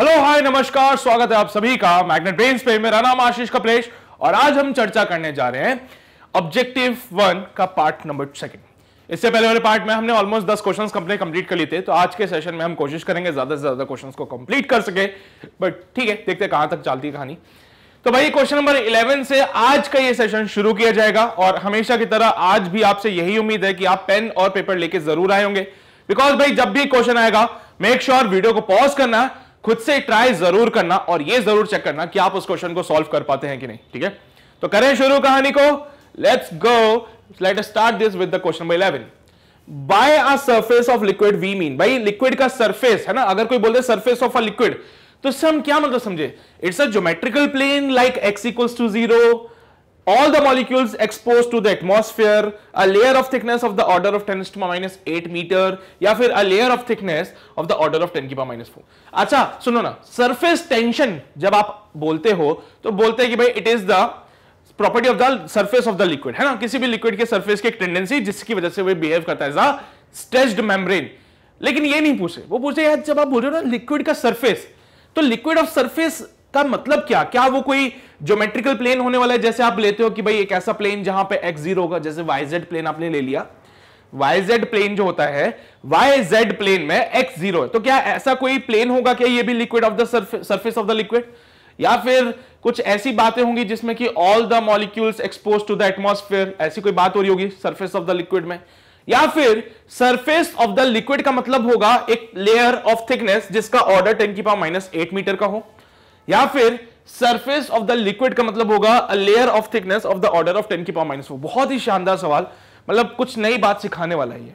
Hello hi नमस्कार स्वागत है आप सभी का मैग्नेट ब्रेन पे मेरा नाम आशीष कपलेश और आज हम चर्चा करने जा रहे हैं ऑब्जेक्टिव वन का पार्ट नंबर सेकंड इससे पहले वाले पार्ट में हमने ऑलमोस्ट दस क्वेश्चन कंप्लीट कंप्लीट कर लिए थे तो आज के सेशन में हम कोशिश करेंगे ज्यादा से ज्यादा क्वेश्चन को कंप्लीट कर सके बट ठीक है देखते कहां तक चलती है कहानी तो भाई क्वेश्चन नंबर 11 से आज का ये सेशन शुरू किया जाएगा और हमेशा की तरह आज भी आपसे यही उम्मीद है कि आप पेन और पेपर लेके जरूर आए होंगे बिकॉज भाई जब भी क्वेश्चन आएगा मेक श्योर sure वीडियो को पॉज करना खुद से ट्राई जरूर करना और यह जरूर चेक करना कि आप उस क्वेश्चन को सॉल्व कर पाते हैं कि नहीं ठीक है तो करें शुरू कहानी को let's go let start this with the question number eleven by a surface of liquid we mean भाई लिक्विड का सरफेस है ना अगर कोई बोलते सरफेस ऑफ अ लिक्विड तो इससे हम क्या मतलब समझे it's a geometrical plane like x equals to zero all the molecules exposed to the atmosphere, a layer of thickness of the order of 10 to minus 8 meter या फिर a layer of thickness of the order of 10 की minus 4. अच्छा सुनो ना surface tension जब आप बोलते हो तो बोलते हैं कि भाई it is the property of the surface of the liquid है ना किसी भी लिक्विड के सरफेस की एक टेंडेंसी जिसकी वजह से वो बिहेव करता है स्ट्रेस्ड मेम्ब्रेन लेकिन ये नहीं पूछे वो पूछे यार जब आप बोल रहे हो ना लिक्विड का सरफेस तो लिक्विड ऑफ सरफेस का मतलब क्या क्या वो कोई ज्योमेट्रिकल प्लेन होने वाला है जैसे आप लेते हो कि भाई एक ऐसा प्लेन जहां पे एक्स जीरो होगा जैसे वाई जेड प्लेन आपने ले लिया वाई जेड प्लेन जो होता है वाई जेड प्लेन में एक्स जीरो है तो क्या ऐसा कोई प्लेन होगा क्या ये भी liquid of the surface of the liquid या फिर कुछ ऐसी बातें होंगी जिसमें कि all the molecules expose to the atmosphere ऐसी कोई बात हो रही होगी सरफेस ऑफ द लिक्विड में या फिर सरफेस ऑफ द लिक्विड का मतलब होगा एक लेयर ऑफ थिकनेस जिसका ऑर्डर टेन की पावर माइनस एट मीटर का हो या फिर सरफेस ऑफ द लिक्विड का मतलब होगा a layer of thickness of the order of ten की पावर माइनस फोर बहुत ही शानदार सवाल मतलब कुछ नई बात सिखाने वाला है ये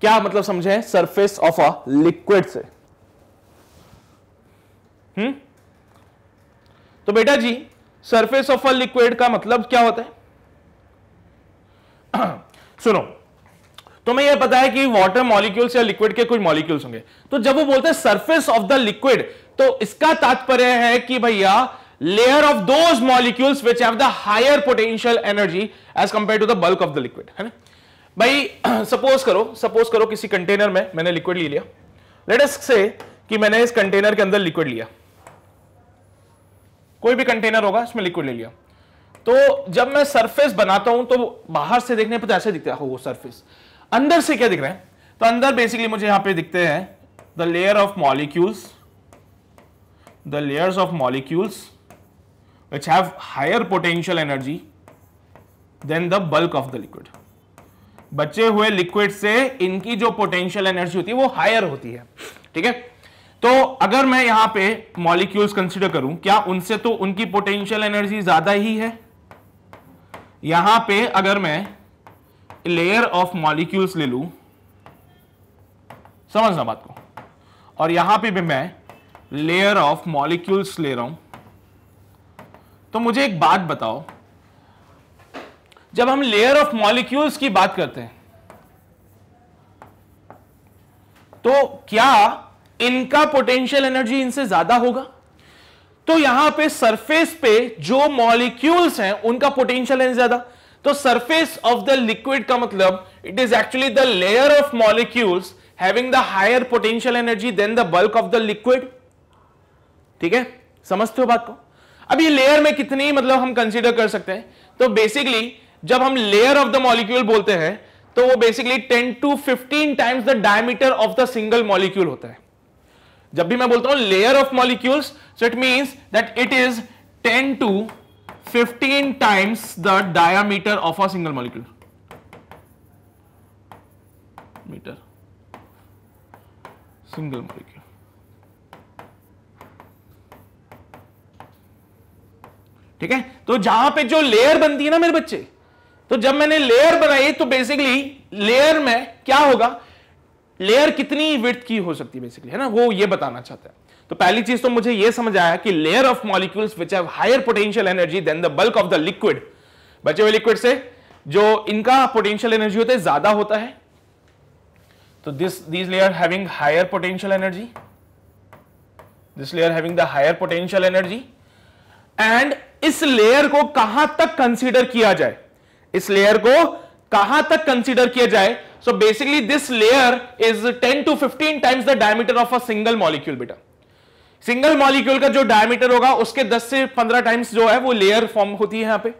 क्या मतलब समझे सरफेस ऑफ अ लिक्विड से हम्म तो बेटा जी सरफेस ऑफ अ लिक्विड का मतलब क्या होता है सुनो तो तुम्हें यह पता है कि वाटर मॉलिक्यूल्स या लिक्विड के कुछ मॉलिक्यूल्स होंगे तो जब वो बोलते हैं सरफेस ऑफ द लिक्विड तो इसका तात्पर्य है कि भैया layer of those molecules which have the higher potential energy as compare to the bulk of the liquid है ना भाई सपोज करो सपोज करो किसी कंटेनर में मैंने लिक्विड ले लिया लेटेस्ट से कि मैंने इस कंटेनर के अंदर लिक्विड लिया कोई भी कंटेनर होगा इसमें लिक्विड ले लिया तो जब मैं सरफेस बनाता हूं तो बाहर से देखने पर तो ऐसे दिखता है वो सरफेस अंदर से क्या दिख रहे हैं तो अंदर बेसिकली मुझे यहां पे दिखते हैं the layer of molecules the layers of molecules which have higher potential energy than the bulk of the liquid बचे हुए लिक्विड से इनकी जो पोटेंशियल एनर्जी होती है वो हायर होती है ठीक है तो अगर मैं यहां पे मॉलिक्यूल्स कंसिडर करूं क्या उनसे तो उनकी पोटेंशियल एनर्जी ज्यादा ही है यहां पे अगर मैं लेयर ऑफ मॉलिक्यूल्स ले समझ समझना बात को और यहां पे भी मैं लेयर ऑफ मॉलिक्यूल्स ले रहा हूं तो मुझे एक बात बताओ जब हम लेयर ऑफ मॉलिक्यूल्स की बात करते हैं तो क्या इनका पोटेंशियल एनर्जी इनसे ज्यादा होगा तो यहां पे सरफेस पे जो मॉलिक्यूल्स हैं उनका पोटेंशियल एनर्जी ज्यादा तो सरफेस ऑफ द लिक्विड का मतलब it is actually the layer of molecules having the higher potential energy than the bulk of the liquid ठीक है समझते हो बात को अब ये लेयर में कितनी मतलब हम कंसीडर कर सकते हैं तो बेसिकली जब हम लेयर ऑफ द मॉलिक्यूल बोलते हैं तो वो basically 10 to 15 times the diameter of the single molecule होता है जब भी मैं बोलता हूं layer of molecules so it means that it is 10 to fifteen times the diameter of a single molecule metre single molecule ठीक है तो जहां पे जो लेयर बनती है ना मेरे बच्चे तो जब मैंने लेयर बनाई तो बेसिकली लेयर में क्या होगा लेयर कितनी विथ की हो सकती है बेसिकली है ना वो ये बताना चाहता है तो पहली चीज तो मुझे यह समझ आया कि layer of molecules which have higher potential energy than the bulk of the liquid बचे हुए लिक्विड से जो इनका पोटेंशियल एनर्जी होता है ज्यादा होता है तो this this layer having higher potential energy this layer having the higher potential energy and इस लेयर को कहां तक कंसीडर किया जाए इस लेयर को कहां तक कंसीडर किया जाए so basically this layer is 10 to 15 times the diameter of a single molecule बेटा सिंगल मॉलिक्यूल का जो डायमीटर होगा उसके 10 से 15 टाइम्स जो है वो लेयर फॉर्म होती है यहां पे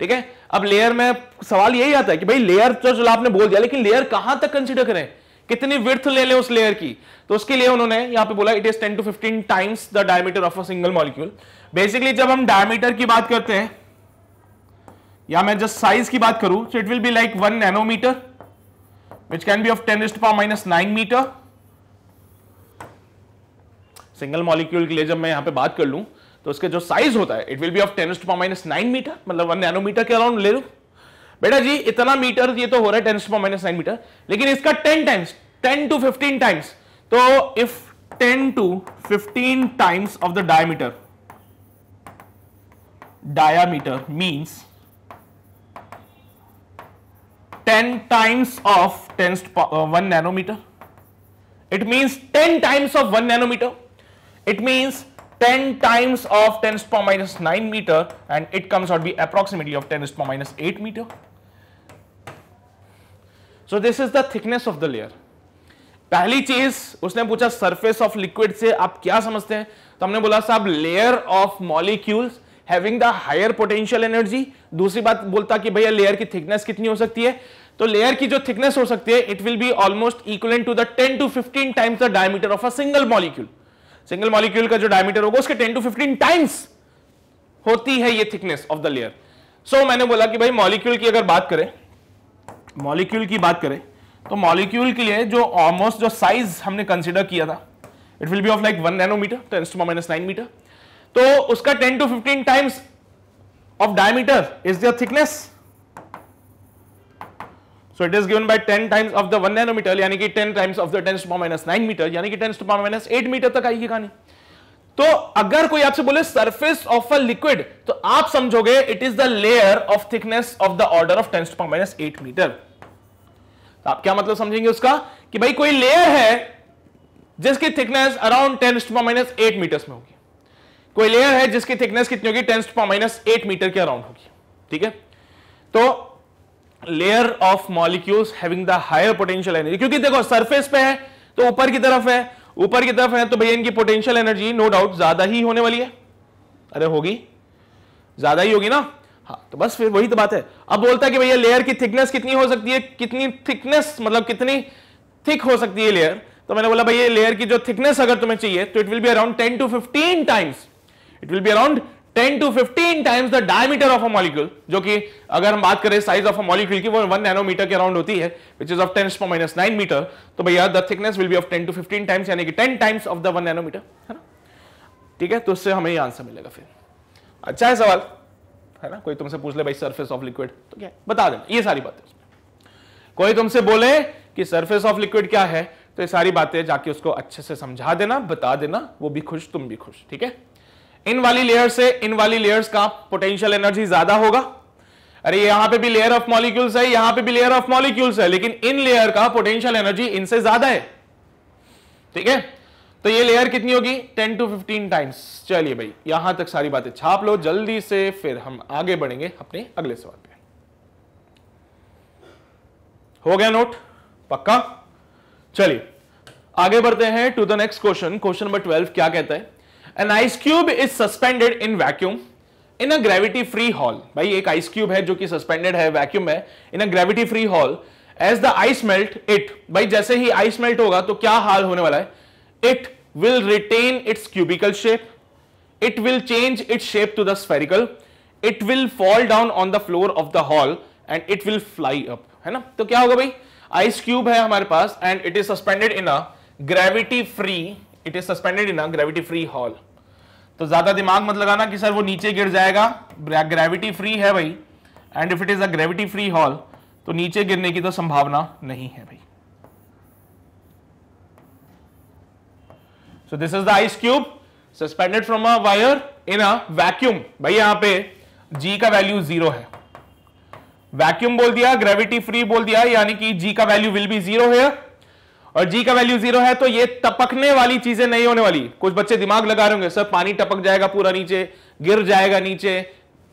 ठीक है अब लेयर में सवाल यही आता है कि भाई लेयर तो जो आपने बोल दिया लेकिन लेयर कहां तक कंसिडर करें कितनी विर्थ ले लें उस लेयर की तो उसके लिए उन्होंने यहां पे बोला it is 10 to 15 times the diameter of a single molecule basically जब हम डायमीटर की बात करते हैं या मैं जस्ट साइज की बात करूं so it will be like one nanometre which can be of ten is power minus nine metre single molecule के लिए जब मैं यहाँ पे बात कर लूँ तो उसके जो साइज होता है it will be of ten to minus nine metre मतलब वन नैनोमीटर के अराउंड ले लूँ बेटा जी इतना मीटर ये तो हो रहा है ten to minus nine metre लेकिन इसका ten times ten to fifteen times तो if ten to fifteen times of the diameter diameter means ten times of ten one nanometre it means ten times of one nanometre It means 10 times of 10 to power minus 9 meter and it comes out to be approximately of 10 to power minus 8 meter. So this is the thickness of the layer. पहली चीज उसने पूछा surface of liquid से आप क्या समझते हैं तो हमने बोला साहब layer of molecules having the higher potential energy दूसरी बात बोलता कि भैया लेयर की थिकनेस कितनी हो सकती है तो लेयर की जो थिकनेस हो सकती है it will be almost equal to the 10 to 15 times the diameter of a single molecule single molecule का जो डायमीटर होगा उसके 10 टू 15 टाइम्स होती है ये thickness of the layer so मैंने बोला कि भाई मॉलिक्यूल की अगर बात करें मॉलिक्यूल की बात करें तो मॉलिक्यूल के लिए जो ऑलमोस्ट जो साइज हमने कंसिडर किया था it will be of like one nanometre ten to minus nine metre तो उसका ten to fifteen times of diameter is their thickness so it is given by 10 times of the 1 nanometre यानी कि 10 times of the 10 to power minus 9 metre यानी कि 10 to power minus 8 metre तक आएगी कहानी तो अगर कोई आपसे बोले सरफेस ऑफ अ लिक्विड तो आप समझोगे it is the layer of thickness of the order of 10 to power minus 8 metre तो आप क्या मतलब समझेंगे उसका कि भाई कोई लेयर है जिसकी thickness around 10 to power minus 8 metre में होगी कोई लेयर है जिसकी थिकनेस कितनी होगी 10 टू पावर माइनस 8 मीटर के अराउंड होगी ठीक है तो layer of molecules having the higher potential energy क्योंकि देखो सरफेस पे है तो ऊपर की तरफ है ऊपर की तरफ है तो भैया इनकी पोटेंशियल एनर्जी नो डाउट ज्यादा ही होने वाली है अरे होगी ज्यादा ही होगी ना हाँ तो बस फिर वही तो बात है अब बोलता है कि भैया लेयर की थिकनेस कितनी हो सकती है कितनी थिकनेस मतलब कितनी थिक हो सकती है लेयर तो मैंने बोला भैया लेयर की जो थिकनेस अगर तुम्हें चाहिए तो it will be around ten to fifteen times it will be around 10 to 15 times the diameter of a molecule जो कि अगर हम बात करें साइज ऑफ अ मॉलिक्यूल की वो 1 नैनोमीटर के अराउंड होती है which is of 10 to minus 9 metre तो भैया the thickness will be of 10 to 15 times यानी कि 10 टाइम्स ऑफ द 1 नैनोमीटर है ना ठीक है तो उससे हमें ये आंसर मिलेगा फिर अच्छा है सवाल है ना कोई तुमसे पूछ ले भाई सरफेस ऑफ लिक्विड तो क्या बता देना ये सारी बातें कोई तुमसे बोले कि सरफेस ऑफ लिक्विड क्या है तो ये सारी बातें जाके उसको अच्छे से समझा देना बता देना वो भी खुश तुम भी खुश ठीक है इन वाली लेयर से इन वाली लेयर्स का पोटेंशियल एनर्जी ज्यादा होगा अरे यहां पे भी लेयर ऑफ मॉलिक्यूल्स है यहां पे भी लेयर ऑफ मॉलिक्यूल्स है लेकिन इन लेयर का पोटेंशियल एनर्जी इनसे ज्यादा है ठीक है तो ये लेयर कितनी होगी 10 टू 15 टाइम्स चलिए भाई यहां तक सारी बातें छाप लो जल्दी से फिर हम आगे बढ़ेंगे अपने अगले सवाल पे हो गया नोट पक्का चलिए आगे बढ़ते हैं to the next question question number twelve क्या कहता है an ice cube is suspended in vacuum in a gravity free hall भाई एक आइस क्यूब है जो कि सस्पेंडेड है वैक्यूम में in a gravity free hall as the ice melt it भाई जैसे ही आइस मेल्ट होगा तो क्या हाल होने वाला है it will retain its cubical shape it will change its shape to the spherical it will fall down on the floor of the hall and it will fly up है ना तो क्या होगा भाई आइस क्यूब है हमारे पास and it is suspended in a gravity free it is suspended in gravity free hall तो ज्यादा दिमाग मत लगाना कि सर वो नीचे गिर जाएगा ग्रेविटी फ्री है भाई and if it is a gravity free hall तो नीचे गिरने की तो संभावना नहीं है भाई so this is the ice cube suspended from a wire in a vacuum भाई यहां पे जी का वैल्यू जीरो है वैक्यूम बोल दिया ग्रेविटी फ्री बोल दिया यानी कि जी का वैल्यू विल बी जीरो है और जी का वैल्यू जीरो है तो ये टपकने वाली चीजें नहीं होने वाली कुछ बच्चे दिमाग लगा रहे होंगे सर पानी टपक जाएगा पूरा नीचे गिर जाएगा नीचे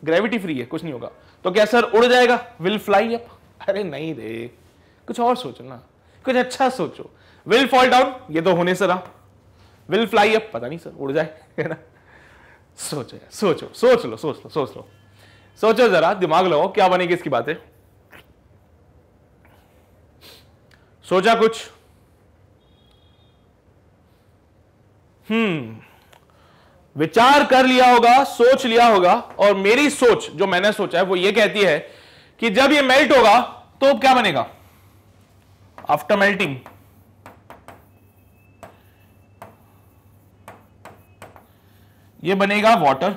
ग्रेविटी फ्री है कुछ नहीं होगा तो क्या सर उड़ जाएगा विल फ्लाई अप अरे नहीं रे कुछ और सोचो ना कुछ अच्छा सोचो विल फॉल डाउन ये तो होने से रहा विल फ्लाई अप पता नहीं सर उड़ जाए सोचो सोचो सोच लो सोच लो सोच लो सोचो जरा दिमाग लगाओ क्या बनेगी इसकी बातें सोचा कुछ हम्म विचार कर लिया होगा सोच लिया होगा और मेरी सोच जो मैंने सोचा है वो ये कहती है कि जब ये मेल्ट होगा तो क्या बनेगा आफ्टर मेल्टिंग ये बनेगा वाटर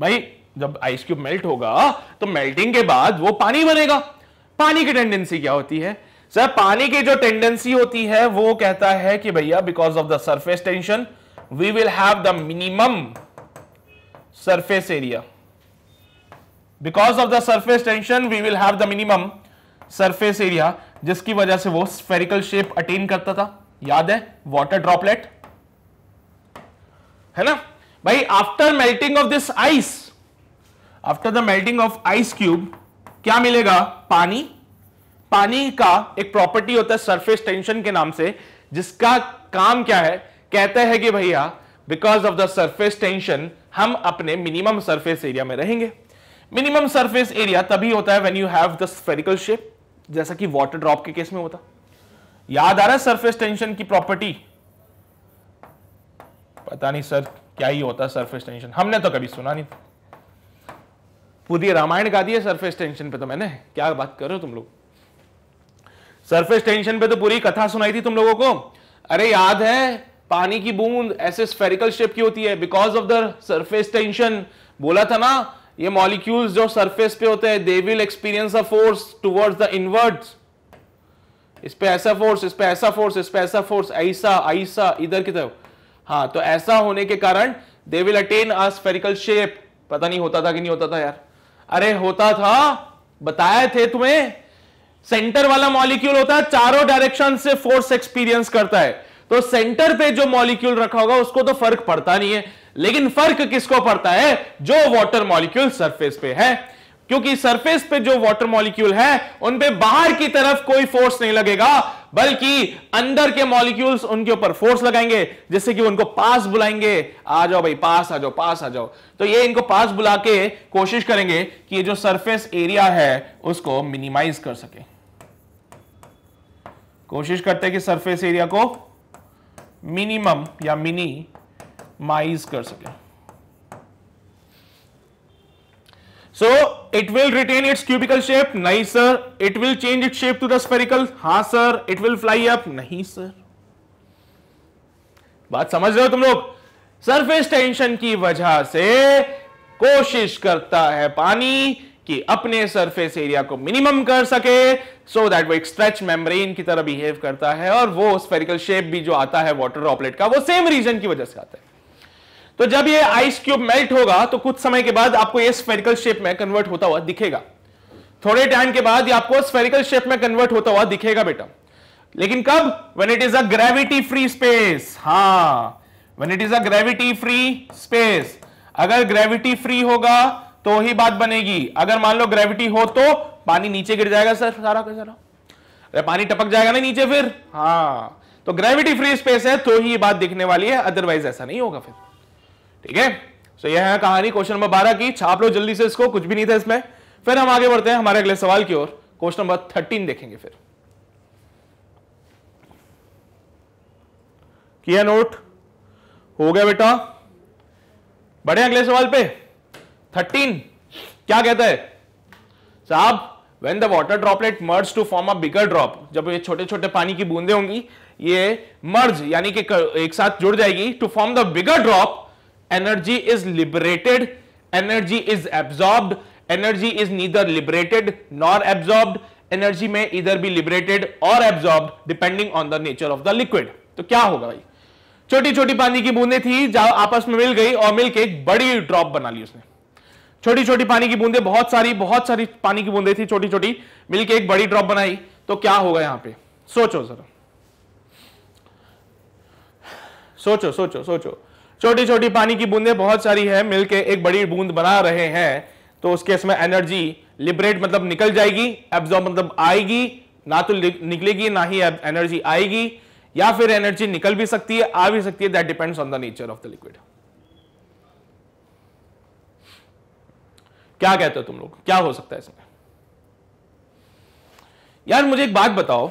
भाई जब आइस क्यूब मेल्ट होगा तो मेल्टिंग के बाद वो पानी बनेगा पानी की टेंडेंसी क्या होती है सर पानी की जो टेंडेंसी होती है वो कहता है कि भैया because of the surface tension we will have the minimum surface area because of the surface tension we will have the minimum surface area जिसकी वजह से वो स्फेरिकल शेप अटेन करता था याद है वॉटर ड्रॉपलेट है ना भाई after melting of this ice after the melting of ice cube क्या मिलेगा पानी पानी का एक प्रॉपर्टी होता है सरफेस टेंशन के नाम से जिसका काम क्या है कहते हैं कि भैया because of the surface tension हम अपने मिनिमम सरफेस एरिया में रहेंगे मिनिमम सरफेस एरिया तभी होता है when you have the spherical shape जैसा कि वाटर ड्रॉप के केस में होता याद आ रहा है सरफेस टेंशन की प्रॉपर्टी पता नहीं सर क्या ही होता सरफेस टेंशन हमने तो कभी सुना नहीं पूरी रामायण गा दी है सरफेस टेंशन पे तो मैंने क्या बात कर रहे हो तुम लोग सरफेस टेंशन पे तो पूरी कथा सुनाई थी तुम लोगों को अरे याद है पानी की बूंद ऐसे स्फेरिकल शेप की होती है because of the surface tension बोला था ना ये मॉलिक्यूल्स जो सरफेस पे होते हैं they will experience a force towards the inwards इस पे ऐसा फोर्स इस पे ऐसा फोर्स इस पे ऐसा फोर्स ऐसा ऐसा इधर की तरफ हाँ तो ऐसा होने के कारण they will attain a spherical shape पता नहीं होता था कि नहीं होता था यार अरे होता था बताया थे तुम्हें सेंटर वाला मॉलिक्यूल होता है चारों डायरेक्शन से फोर्स एक्सपीरियंस करता है तो सेंटर पे जो मॉलिक्यूल रखा होगा उसको तो फर्क पड़ता नहीं है लेकिन फर्क किसको पड़ता है जो वाटर मॉलिक्यूल सरफेस पे है क्योंकि सरफेस पे जो वाटर मॉलिक्यूल है उन पे बाहर की तरफ कोई फोर्स नहीं लगेगा बल्कि अंदर के मॉलिक्यूल्स उनके ऊपर फोर्स लगाएंगे जैसे कि उनको पास बुलाएंगे आ जाओ भाई पास आ जाओ पास आ जाओ तो ये इनको पास बुला के कोशिश करेंगे कि ये जो सरफेस एरिया है उसको मिनिमाइज कर सके कोशिश करते हैं कि सरफेस एरिया को मिनिमम या मिनी माइज कर सके so it will retain its cubical shape नहीं sir it will change it shape to the spherical हां sir it will fly up नहीं सर बात समझ रहे हो तुम लोग सरफेस टेंशन की वजह से कोशिश करता है पानी कि अपने सरफेस एरिया को मिनिमम कर सके सो दैट वो एक स्ट्रेच मेम्ब्रेन की तरह बिहेव करता है और वो स्पेरिकल शेप भी जो आता है वाटर ड्रॉपलेट का वो सेम रीजन की वजह से आता है तो जब ये आइस क्यूब मेल्ट होगा तो कुछ समय के बाद आपको ये स्पेरिकल शेप में कन्वर्ट होता हुआ दिखेगा थोड़े टाइम के बाद ये आपको स्पेरिकल शेप में कन्वर्ट होता हुआ दिखेगा बेटा लेकिन कब when it is a gravity free space हाँ when it is a gravity free space अगर ग्रेविटी फ्री होगा तो ही बात बनेगी अगर मान लो ग्रेविटी हो तो पानी नीचे गिर जाएगा सर सारा का सारा अरे पानी टपक जाएगा ना नीचे फिर हाँ तो ग्रेविटी फ्री स्पेस है तो ही ये बात दिखने वाली है अदरवाइज ऐसा नहीं होगा फिर ठीक है सो यह है कहानी क्वेश्चन नंबर बारह की छाप लो जल्दी से इसको कुछ भी नहीं था इसमें फिर हम आगे बढ़ते हैं हमारे अगले सवाल की ओर क्वेश्चन नंबर थर्टीन देखेंगे फिर किया नोट हो गया बेटा बढ़े अगले सवाल पे थर्टीन क्या कहता है साहब when the water droplet merge to form a bigger drop जब ये छोटे छोटे पानी की बूंदे होंगी ये मर्ज यानी कि एक साथ जुड़ जाएगी to form the bigger drop energy is liberated energy is absorbed energy is neither liberated nor absorbed energy में इधर भी लिबरेटेड और absorb depending on the nature of the liquid तो क्या होगा भाई छोटी छोटी पानी की बूंदे थी जहां आपस में मिल गई और मिलके एक बड़ी ड्रॉप बना ली उसने छोटी छोटी पानी की बूंदे बहुत सारी बहुत सारी पानी की बूंदे थी छोटी छोटी मिलके एक बड़ी ड्रॉप बनाई तो क्या होगा यहां पे सोचो सर सोचो सोचो सोचो छोटी छोटी पानी की बूंदे बहुत सारी है मिलके एक बड़ी बूंद बना रहे हैं तो उसके इसमें एनर्जी लिबरेट मतलब निकल जाएगी एब्जॉर्ब मतलब आएगी ना तो निकलेगी ना ही एनर्जी आएगी या फिर एनर्जी निकल भी सकती है आ भी सकती है that depends on the nature of the liquid क्या कहते हो तुम लोग क्या हो सकता है इसमें यार मुझे एक बात बताओ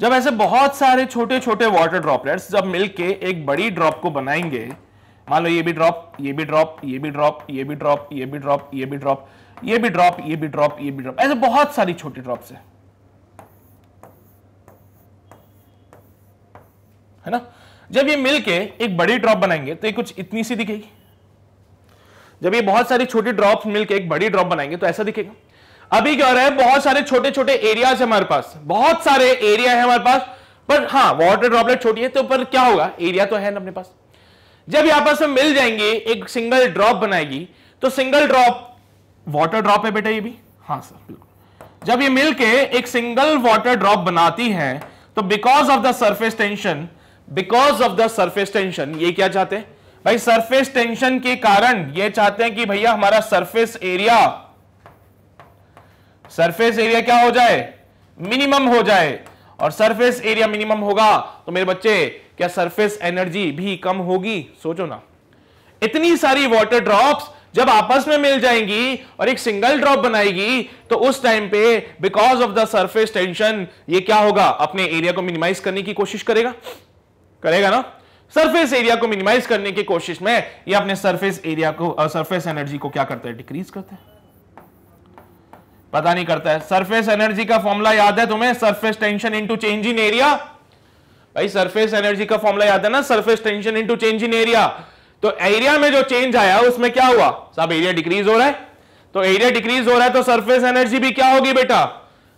जब ऐसे बहुत सारे छोटे छोटे वाटर ड्रॉपलेट्स जब मिलके एक बड़ी ड्रॉप को बनाएंगे मान लो ये भी ड्रॉप ये भी ड्रॉप ये भी ड्रॉप ये भी ड्रॉप ये भी ड्रॉप ये भी ड्रॉप ये भी ड्रॉप ये भी ड्रॉप ये भी ड्रॉप ऐसे बहुत सारी छोटी ड्रॉप्स है है ना जब ये मिलके एक बड़ी ड्रॉप बनाएंगे तो ये कुछ इतनी सी दिखेगी जब ये बहुत सारी छोटी ड्रॉप मिलकर एक बड़ी ड्रॉप बनाएंगे तो ऐसा दिखेगा अभी क्या हो रहा है बहुत सारे छोटे छोटे एरियाज है हमारे पास बहुत सारे एरिया है हमारे पास पर हाँ वॉटर ड्रॉपलेट छोटी है तो पर क्या होगा एरिया तो है ना अपने पास जब ये आपस में मिल जाएंगे एक सिंगल ड्रॉप बनाएगी तो सिंगल ड्रॉप वॉटर ड्रॉप है बेटा ये भी हाँ सर बिल्कुल जब ये मिलके एक सिंगल वॉटर ड्रॉप बनाती है तो because of the surface tension because of the surface tension ये क्या चाहते हैं भाई सरफेस टेंशन के कारण ये चाहते हैं कि भैया हमारा सरफेस एरिया सरफेस एरिया क्या हो जाए मिनिमम हो जाए और सरफेस एरिया मिनिमम होगा तो मेरे बच्चे क्या सरफेस एनर्जी भी कम होगी सोचो ना इतनी सारी वाटर ड्रॉप्स जब आपस में मिल जाएंगी और एक सिंगल ड्रॉप बनाएगी तो उस टाइम पे because of the surface tension ये क्या होगा अपने एरिया को मिनिमाइज करने की कोशिश करेगा करेगा ना सरफेस एरिया को मिनिमाइज करने की कोशिश में ये अपने सरफेस एरिया को सरफेस एनर्जी को क्या करता है डिक्रीज करता है पता नहीं करता है सरफेस एनर्जी का फॉर्मूला याद है तुम्हें surface tension into change in area भाई सरफेस एनर्जी का फॉर्मूला याद है ना surface tension into change in area तो एरिया में जो चेंज आया उसमें क्या हुआ सब एरिया डिक्रीज हो रहा है तो एरिया डिक्रीज हो रहा है तो सरफेस एनर्जी भी क्या होगी बेटा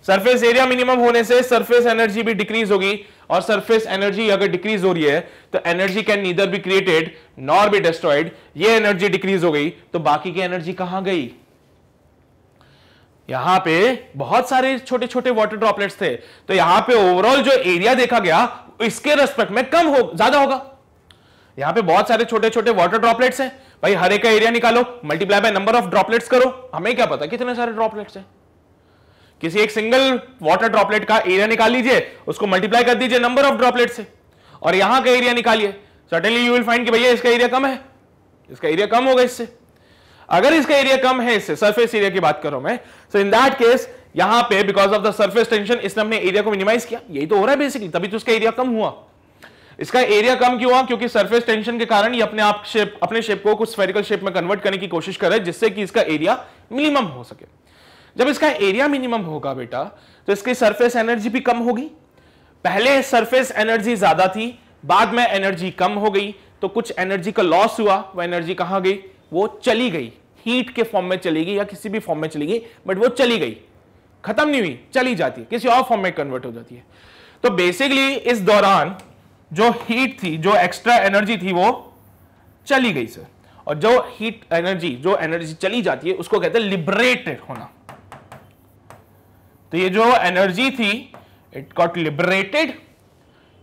सरफेस एरिया मिनिमम होने से सरफेस एनर्जी भी डिक्रीज होगी और सरफेस एनर्जी अगर डिक्रीज हो रही है तो energy can neither be created nor be destroyed ये एनर्जी डिक्रीज हो गई तो बाकी की एनर्जी कहां गई यहां पे बहुत सारे छोटे छोटे वाटर ड्रॉपलेट्स थे तो यहां पे ओवरऑल जो एरिया देखा गया इसके रेस्पेक्ट में कम हो ज्यादा होगा यहां पे बहुत सारे छोटे छोटे वाटर ड्रॉपलेट्स हैं भाई हर एक का एरिया निकालो multiply by number of droplets करो हमें क्या पता कितने सारे ड्रॉपलेट्स हैं किसी एक सिंगल वाटर ड्रॉपलेट का एरिया निकाल लीजिए उसको मल्टीप्लाई कर दीजिए नंबर ऑफ ड्रॉपलेट से और यहां का एरिया निकालिए सडनली यू विल फाइंड कि भैया इसका एरिया कम है इसका एरिया कम होगा इससे अगर इसका एरिया कम है इससे सरफेस एरिया की बात करो मैं सो इन दैट केस यहां पे because of the surface tension इसने अपने एरिया को मिनिमाइज किया यही तो हो रहा है बेसिकली तभी तो उसका एरिया कम हुआ इसका एरिया कम क्यों हुआ क्योंकि सरफेस टेंशन के कारण ये अपने आप शेप अपने शेप को कुछ स्फेरिकल शेप में कन्वर्ट करने की कोशिश कर रहा है जिससे कि इसका एरिया मिनिमम हो सके जब इसका एरिया मिनिमम होगा बेटा तो इसकी सरफेस एनर्जी भी कम होगी पहले सरफेस एनर्जी ज्यादा थी बाद में एनर्जी कम हो गई तो कुछ एनर्जी का लॉस हुआ वह एनर्जी कहां गई वो चली गई हीट के फॉर्म में चली गई या किसी भी फॉर्म में चली गई बट वो चली गई खत्म नहीं हुई चली जाती है किसी और फॉर्म में कन्वर्ट हो जाती है तो बेसिकली इस दौरान जो हीट थी जो एक्स्ट्रा एनर्जी थी वो चली गई सर और जो हीट एनर्जी जो एनर्जी चली जाती है उसको कहते हैं लिबरेटेड होना तो ये जो एनर्जी थी इट गॉट लिबरेटेड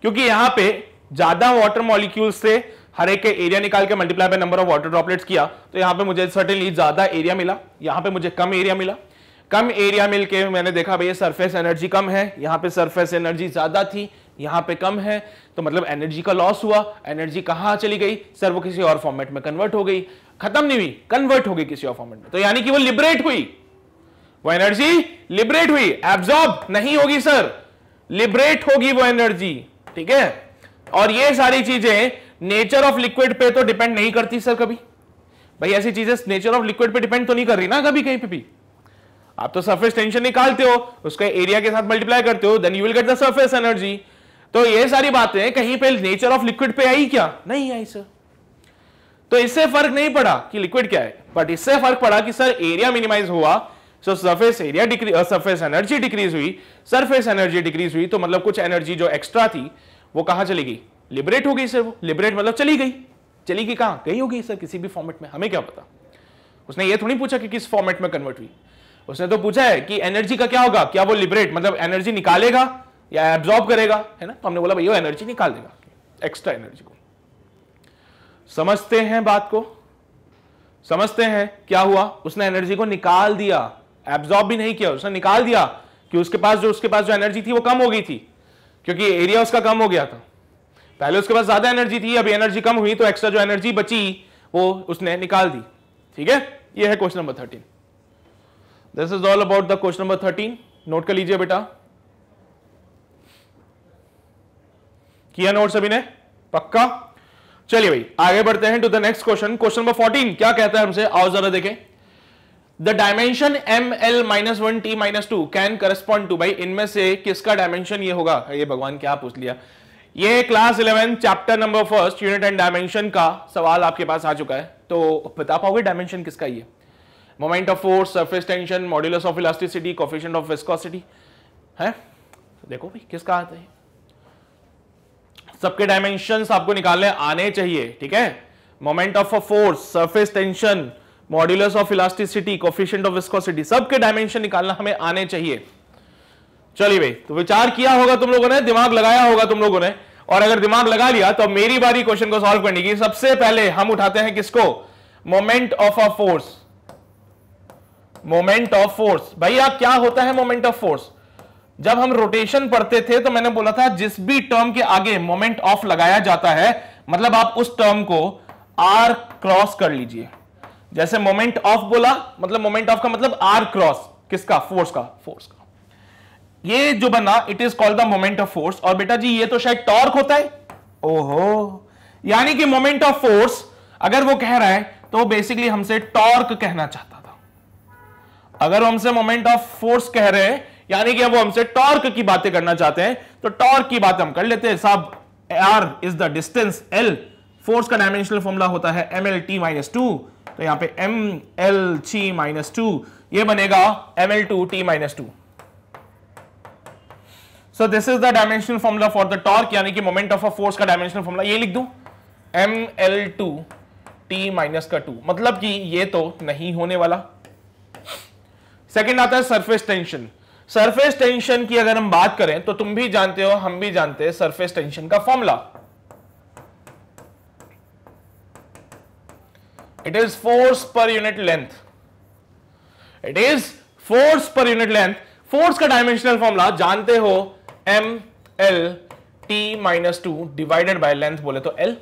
क्योंकि यहां पे ज्यादा वाटर मॉलिक्यूल्स से हर एक एरिया निकाल के multiply by number of water droplets किया तो यहां पे मुझे सर्टेनली ज्यादा एरिया मिला यहां पे मुझे कम एरिया मिला कम एरिया मिलके मैंने देखा भैया सरफेस एनर्जी कम है यहां पे सरफेस एनर्जी ज्यादा थी यहां पे कम है तो मतलब एनर्जी का लॉस हुआ एनर्जी कहां चली गई सर वो किसी और फॉर्मेट में कन्वर्ट हो गई खत्म नहीं हुई कन्वर्ट हो गई किसी और फॉर्मेट में तो यानी कि वो लिबरेट हुई वो एनर्जी लिबरेट हुई एब्जॉर्ब नहीं होगी सर लिबरेट होगी वो एनर्जी ठीक है और ये सारी चीजें नेचर ऑफ लिक्विड पे तो डिपेंड नहीं करती सर कभी भाई ऐसी चीजें नेचर ऑफ लिक्विड पे डिपेंड तो नहीं कर रही ना कभी कहीं पे भी आप तो सरफेस टेंशन निकालते हो उसका एरिया के साथ मल्टीप्लाई करते हो then you will get the surface energy तो ये सारी बातें कहीं पे नेचर ऑफ लिक्विड पे आई क्या नहीं आई सर तो इससे फर्क नहीं पड़ा कि लिक्विड क्या है बट इससे फर्क पड़ा कि सर एरिया मिनिमाइज हुआ so surface area decrease surface energy decrease हुई सरफेस एनर्जी डिक्रीज हुई तो मतलब कुछ एनर्जी जो एक्स्ट्रा थी वो कहां चली गई लिबरेट हो गई सर वो लिबरेट मतलब चली गई चली गई कहां गई होगी सर किसी भी फॉर्मेट में हमें क्या पता उसने ये थोड़ी पूछा कि किस फॉर्मेट में कन्वर्ट हुई उसने तो पूछा है कि एनर्जी का क्या होगा क्या वो लिबरेट मतलब एनर्जी निकालेगा या एब्जॉर्ब करेगा है ना तो हमने बोला भाई वो एनर्जी निकाल देगा एक्स्ट्रा एनर्जी को समझते हैं बात को समझते हैं क्या हुआ उसने एनर्जी को निकाल दिया एब्जॉर्ब भी नहीं किया उसने निकाल दिया कि उसके पास जो उसके पास जो एनर्जी थी वो कम हो गई थी क्योंकि एरिया उसका कम हो गया था पहले उसके पास ज्यादा एनर्जी थी अभी एनर्जी कम हुई तो एक्स्ट्रा जो एनर्जी बची वो उसने निकाल दी ठीक है ये है question number thirteen this is all about the question number thirteen note कर लीजिए बेटा किया नोट सभी ने पक्का चलिए भाई आगे बढ़ते हैं to the next question question number fourteen क्या कहता है हमसे आओ जरा देखें the dimension M L minus one T minus two can correspond to भाई इनमें से किसका डायमेंशन ये होगा ये भगवान क्या पूछ लिया ये class eleven chapter number first unit and dimension का सवाल आपके पास आ चुका है तो बता पाओगे डायमेंशन किसका ये moment of force surface tension modulus of elasticity coefficient of viscosity है देखो भाई किसका आता है सबके डायमेंशन आपको निकालने आने चाहिए ठीक है moment of a force surface tension modulus of elasticity coefficient of viscosity सबके डायमेंशन निकालना हमें आने चाहिए चलिए भाई तो विचार किया होगा तुम लोगों ने दिमाग लगाया होगा तुम लोगों ने और अगर दिमाग लगा लिया तो मेरी बारी क्वेश्चन को सॉल्व करने की सबसे पहले हम उठाते हैं किसको moment of a force moment of force भाई आप क्या होता है मोमेंट ऑफ फोर्स जब हम रोटेशन पढ़ते थे तो मैंने बोला था जिस भी टर्म के आगे मोमेंट ऑफ लगाया जाता है मतलब आप उस टर्म को आर क्रॉस कर लीजिए जैसे मोमेंट ऑफ बोला मतलब मोमेंट ऑफ का मतलब आर क्रॉस किसका फोर्स का फोर्स का ये जो बना it is called the moment of force और बेटा जी ये तो शायद टॉर्क होता है ओहो यानी कि मोमेंट ऑफ फोर्स अगर वो कह रहा है तो बेसिकली हमसे टॉर्क कहना चाहता था अगर वो हमसे मोमेंट ऑफ फोर्स कह रहे हैं यानी कि अब वो हमसे टॉर्क की बातें करना चाहते हैं तो टॉर्क की बात हम कर लेते हैं साहब R is the distance L force का डायमेंशनल फॉर्मूला होता है M L T minus two तो यहां पे M L C minus two यह बनेगा M L two T minus two so this is the dimensional formula for the torque यानी कि मोमेंट ऑफ अ फोर्स का डायमेंशनल फॉर्मूला ये लिख दू M L two T minus का two मतलब कि ये तो नहीं होने वाला सेकेंड आता है सरफेस टेंशन सरफेस टेंशन की अगर हम बात करें तो तुम भी जानते हो हम भी जानते हैं सरफेस टेंशन का formula it is force per unit length it is force per unit length force का डायमेंशनल फॉर्मूला जानते हो M L T minus two divided by length बोले तो एल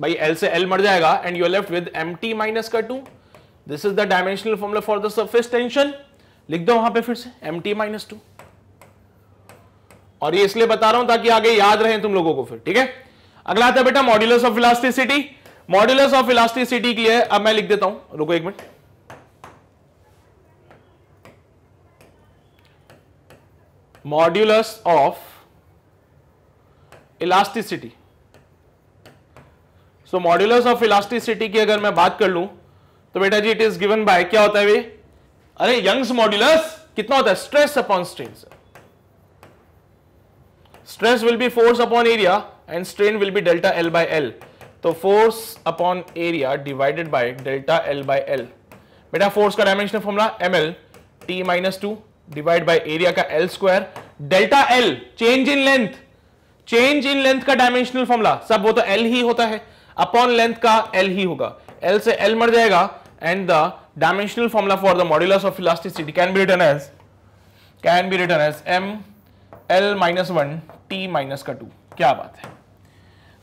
भाई एल से एल मर जाएगा and you left with M T minus का two this is the dimensional formula for the surface tension लिख दो वहां पे फिर से एम टी माइनस टू और ये इसलिए बता रहा हूं ताकि आगे याद रहे तुम लोगों को फिर ठीक है अगला आता है बेटा modulus of elasticity modulus of elasticity के लिए अब मैं लिख देता हूं रुको एक minute modulus of elasticity so modulus of elasticity की अगर मैं बात कर लू तो बेटा जी इट इज गिवन बाय क्या होता है वे अरे यंग्स मॉड्यूलस कितना होता है stress upon strain stress will be force upon area and strain will be delta L by L तो force upon area divided by delta L by L बेटा force का dimension formula M L T minus two divide by area का L square delta L change in length change in length का dimensional formula सब वो तो L ही होता है अपॉन लेंथ का एल ही होगा एल से एल मर जाएगा and the dimensional formula for the modulus of elasticity can be written as can be written as M L minus one T minus का टू क्या बात है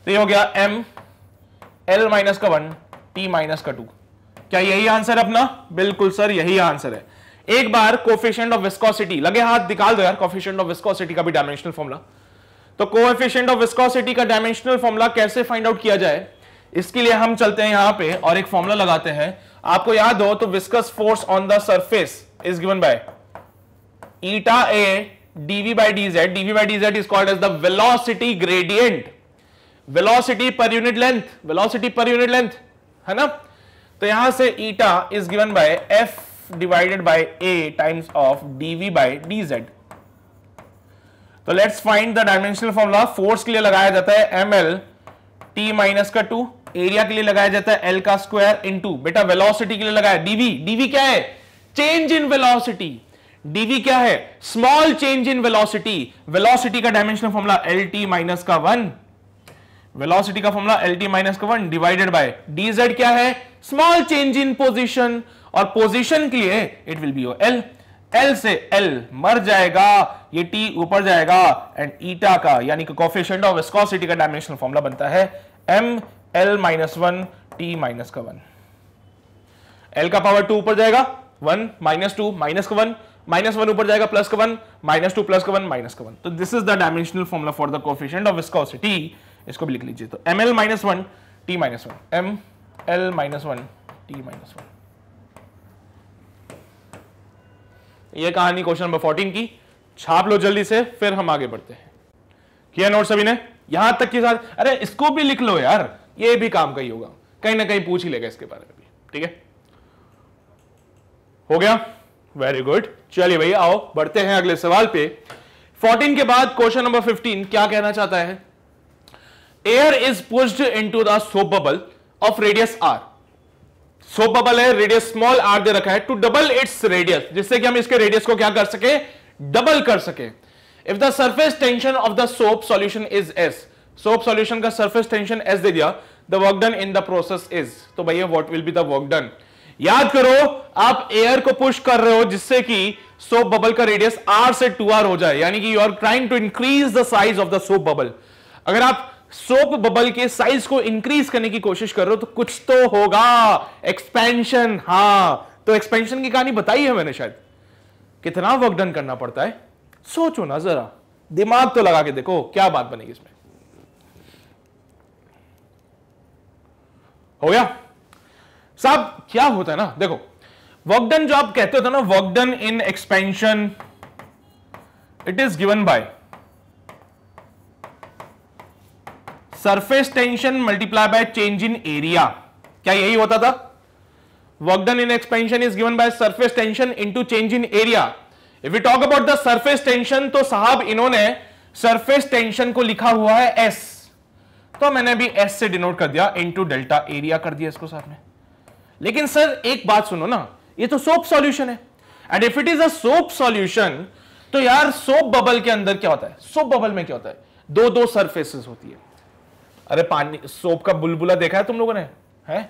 तो ये हो गया एम एल माइनस का वन टी माइनस का टू क्या यही आंसर अपना बिल्कुल सर यही आंसर है एक बार कोफिशियंट ऑफ विस्कोसिटी लगे हाथ निकाल दो यार कोफिशियंट ऑफ विस्कोसिटी का भी डायमेंशनल फॉर्मुला तो कोएफिशिएंट ऑफ विस्कोसिटी का डायमेंशनल फॉर्मुला कैसे फाइंड आउट किया जाए इसके लिए हम चलते हैं यहां पे और एक फॉर्मुला लगाते हैं आपको याद हो तो viscous force on the surface is given by DV by D by DV by D dz is called as the velocity gradient velocity per unit length velocity per unit length है ना तो यहां से eta is given by F divided by A times of DV by DZ so let's find the dimensional formula force के लिए लगाया जाता है एम एल टी माइनस का टू एरिया के लिए लगाया जाता है एल का स्क्वायर इंटू बेटा वेलोसिटी के लिए लगाया डीवी डीवी क्या है चेंज इन वेलोसिटी डीवी क्या है small change in velocity velocity का dimensional formula L T minus का वन वेलोसिटी का फॉर्मुला एल टी माइनस का one divided by D Z क्या है स्मॉल चेंज इन पोजिशन और पोजिशन के लिए it will be your L L से एल मर जाएगा ये टी ऊपर जाएगा एंड ईटा का यानी कि कॉफिशियंट ऑफ विस्कोसिटी का डायमेंशनल फॉर्मुला बनता है M L minus one T minus का वन एल का पावर टू ऊपर जाएगा वन माइनस टू माइनस का वन माइनस वन ऊपर जाएगा प्लस का वन माइनस टू प्लस का वन माइनस का वन तो this is the dimensional formula for the coefficient of viscosity इसको भी लिख लीजिए तो M L minus one T minus one M L minus one T minus one यह कहानी क्वेश्चन नंबर फोर्टीन की छाप लो जल्दी से फिर हम आगे बढ़ते हैं किया नोट सभी ने यहां तक के साथ अरे इसको भी लिख लो यार ये भी काम का ही होगा कहीं ना कहीं पूछ ही लेगा इसके बारे में भी ठीक है हो गया वेरी गुड चलिए भैया आओ बढ़ते हैं अगले सवाल पे 14 के बाद क्वेश्चन नंबर 15 क्या कहना चाहता है air is pushed into the soap bubble of radius r soap bubble है रेडियस स्मॉल आर दे रखा है टू डबल इट्स रेडियस जिससे कि हम इसके रेडियस को क्या कर सके डबल कर सके if the surface tension of the soap solution is S soap solution का सरफेस टेंशन एस दे दिया the work done in the process is तो भैया what will be the work done याद करो आप एयर को पुश कर रहे हो जिससे कि सोप बबल का रेडियस आर से टू आर हो जाए यानी कि you are trying to increase the size of the soap bubble अगर आप सोप बबल के साइज को इंक्रीज करने की कोशिश कर रहे हो तो कुछ तो होगा एक्सपेंशन हाँ तो एक्सपेंशन की कहानी बताई है मैंने शायद कितना वर्क डन करना पड़ता है सोचो ना जरा दिमाग तो लगा के देखो क्या बात बनेगी इसमें हो गया साहब क्या होता है ना देखो वर्क डन जो आप कहते हो ना work done in expansion it is given by surface tension multiply by change in area क्या यही होता था work done in expansion is given by surface tension into change in area if you talk about the surface tension तो साहब इन्होंने surface tension को लिखा हुआ है एस तो मैंने भी एस से डिनोट कर दिया इनटू डेल्टा एरिया कर दिया इसको साहब ने लेकिन सर एक बात सुनो ना ये तो सोप सॉल्यूशन है and if it is a soap solution तो यार सोप बबल के अंदर क्या होता है सोप बबल में क्या होता है दो दो सरफेसेस होती है अरे पानी सोप का बुलबुला देखा है तुम लोगों ने है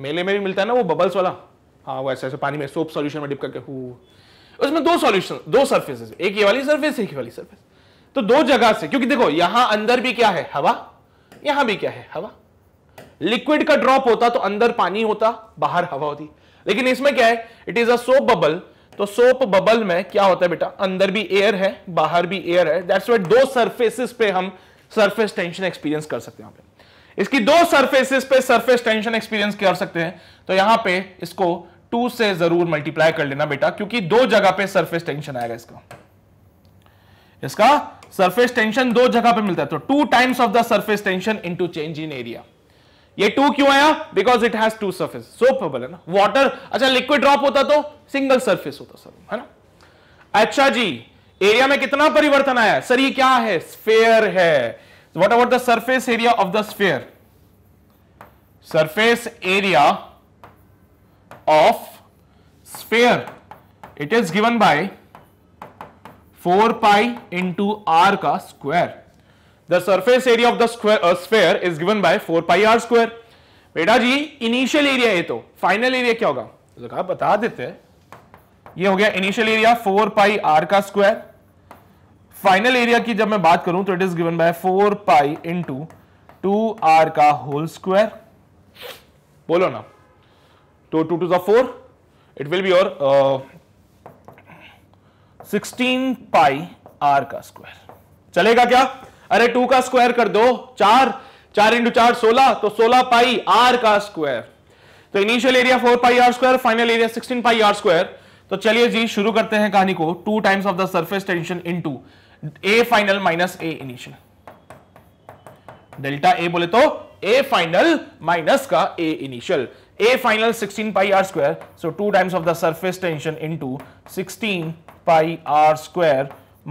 मेले में भी मिलता है ना वो बबल्स वाला हाँ वो ऐसे ऐसे पानी में सोप सॉल्यूशन में डिप करके हु उसमें दो सॉल्यूशन दो सर्फेस एक ये वाली सर्फेस एक ये वाली सर्फेस तो दो जगह से क्योंकि देखो यहां अंदर भी क्या है हवा यहां भी क्या है हवा लिक्विड का ड्रॉप होता तो अंदर पानी होता बाहर हवा होती लेकिन इसमें क्या है it is a soap bubble तो सोप बबल में क्या होता है बेटा अंदर भी एयर है बाहर भी एयर है दैट्स वाइट दो सर्फेसिस पे हम सरफेस टेंशन एक्सपीरियंस कर सकते हैं इसकी दो सरफेसेस पे सरफेस टेंशन एक्सपीरियंस कर सकते हैं तो यहां पे इसको टू से जरूर मल्टीप्लाई कर लेना बेटा क्योंकि दो जगह पे सरफेस टेंशन आएगा इसका इसका सरफेस टेंशन दो जगह पे मिलता है तो two times of the surface tension into change in area ये टू क्यों आया because it has two surface soap है ना वाटर अच्छा लिक्विड ड्रॉप होता तो सिंगल सर्फेस होता सर है ना अच्छा जी एरिया में कितना परिवर्तन आया सर ये क्या है स्फेयर है what about the surface area of the sphere surface area of sphere it is given by 4 pi into R का square the surface area of the square sphere is given by 4 pi R square बेटा जी initial area ये तो final area क्या होगा तो बता देते हैं ये हो गया इनिशियल एरिया 4 पाई आर का स्क्वायर फाइनल एरिया की जब मैं बात करूं तो it is given by four pi into two R का होल स्क्वायर बोलो ना तो two two four it will be your sixteen pi R का स्क्वायर चलेगा क्या अरे टू का स्क्वायर कर दो चार चार इंटू चार सोलह तो सोलह पाई आर का स्क्वायर तो initial area four pi R square final area sixteen pi R square तो चलिए जी शुरू करते हैं कहानी को two times of the surface tension into A final minus A initial delta A बोले तो ए फाइनल माइनस का A initial A final 16 pi R square so two times of the surface tension into 16 pi R square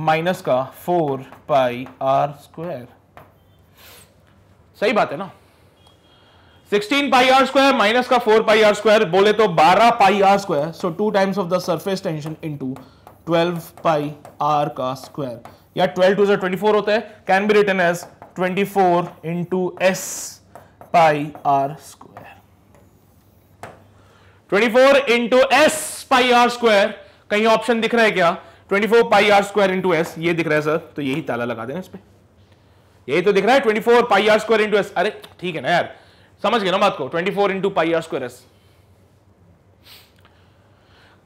minus का 4 pi R square सही बात है ना 16 pi R square minus का 4 pi R square बोले तो 12 pi R square so two times of the surface tension into 12 pi R का square या 12 टू ट्वेंटी फोर होता है can be written as 24 four into S pi R square twenty four into S pi R square कहीं option दिख रहा है क्या 24 four pi R square into S ये दिख रहा है सर तो यही ताला लगा देना इस पर यही तो दिख रहा है 24 four pi R square into S अरे ठीक है ना यार समझ गए ना बात को 24 four into pi R square S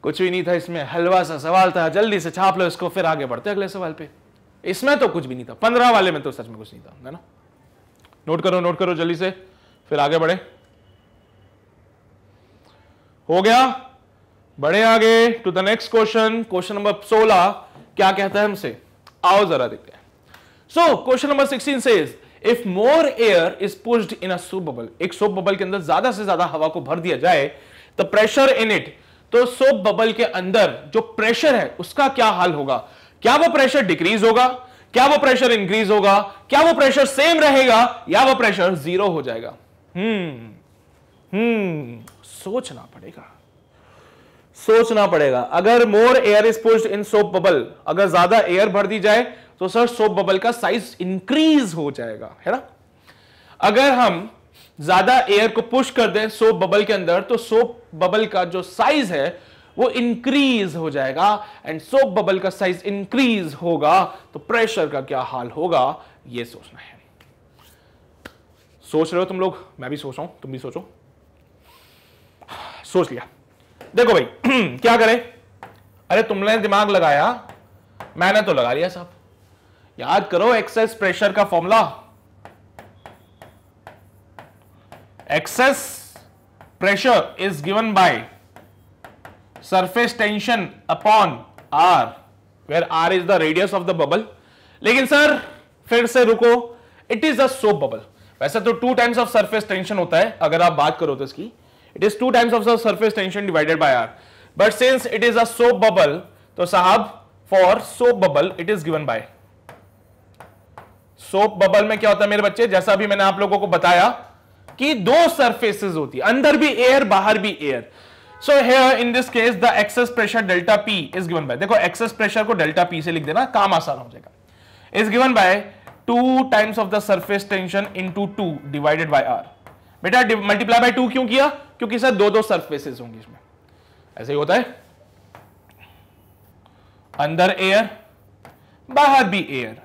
कुछ भी नहीं था इसमें हलवा सा सवाल था जल्दी से छाप लो इसको फिर आगे बढ़ते अगले सवाल पे इसमें तो कुछ भी नहीं था पंद्रह वाले में तो सच में कुछ नहीं था है ना नोट करो नोट करो जल्दी से फिर आगे बढ़े हो गया बढ़े आगे to the next question question number सोलह क्या कहता है हमसे आओ जरा देखते हैं सो क्वेश्चन नंबर सिक्सटीन से if more air is pushed in a bubble एक सोप बबल के अंदर ज्यादा से ज्यादा हवा को भर दिया जाए द प्रेशर इन इट तो सोप बबल के अंदर जो प्रेशर है उसका क्या हाल होगा क्या वो प्रेशर डिक्रीज होगा क्या वो प्रेशर इंक्रीज होगा क्या वो प्रेशर सेम रहेगा या वो प्रेशर जीरो हो जाएगा हम्म हम्म सोचना पड़ेगा सोचना पड़ेगा अगर more air is pushed in soap bubble अगर ज्यादा एयर भर दी जाए तो सर सोप बबल का साइज इंक्रीज हो जाएगा है ना अगर हम ज्यादा एयर को पुश कर दें सोप बबल के अंदर तो सोप बबल का जो साइज है वो इंक्रीज हो जाएगा एंड सोप बबल का साइज इंक्रीज होगा तो प्रेशर का क्या हाल होगा ये सोचना है सोच रहे हो तुम लोग मैं भी सोच रहा हूं तुम भी सोचो सोच लिया देखो भाई क्या करें अरे तुमने दिमाग लगाया मैंने तो लगा लिया साहब याद करो एक्सेस प्रेशर का formula excess pressure is given by surface tension upon R where R is the radius of the bubble लेकिन सर फिर से रुको it is a soap bubble वैसे तो two times of surface tension होता है अगर आप बात करो तो इसकी it is two times of surface tension divided by R but since it is a soap bubble तो साहब for soap bubble it is given by soap bubble में क्या होता है मेरे बच्चे जैसा भी मैंने आप लोगों को बताया कि दो सरफेसेस होती है अंदर भी एयर बाहर भी air so here in this case the excess pressure delta P is given by देखो एक्सेस प्रेशर को डेल्टा पी से लिख देना काम आसान हो जाएगा is given by two times of the surface tension into two divided by R बेटा मल्टीप्लाई बाय टू क्यों किया क्योंकि सर दो दो सरफेसेस होंगी इसमें ऐसे ही होता है अंदर एयर बाहर भी एयर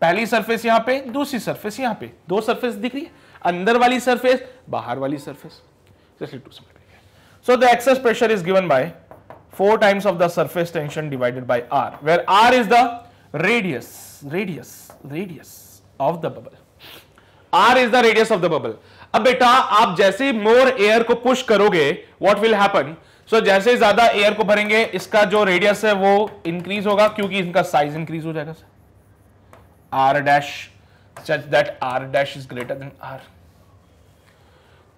पहली सरफेस यहां पे दूसरी सरफेस यहां पे दो सरफेस दिख रही है अंदर वाली सरफेस बाहर वाली सरफेस टू समझ So the excess pressure is given by 4 times of the surface tension divided by r where r is the radius, radius, radius of the bubble. r is the radius of the bubble. अब बेटा आप जैसे more air को push करोगे what will happen so जैसे ज्यादा air को भरेंगे इसका जो रेडियस है वो इंक्रीज होगा क्योंकि इनका साइज इंक्रीज हो जाएगा r dash such that r dash is greater than r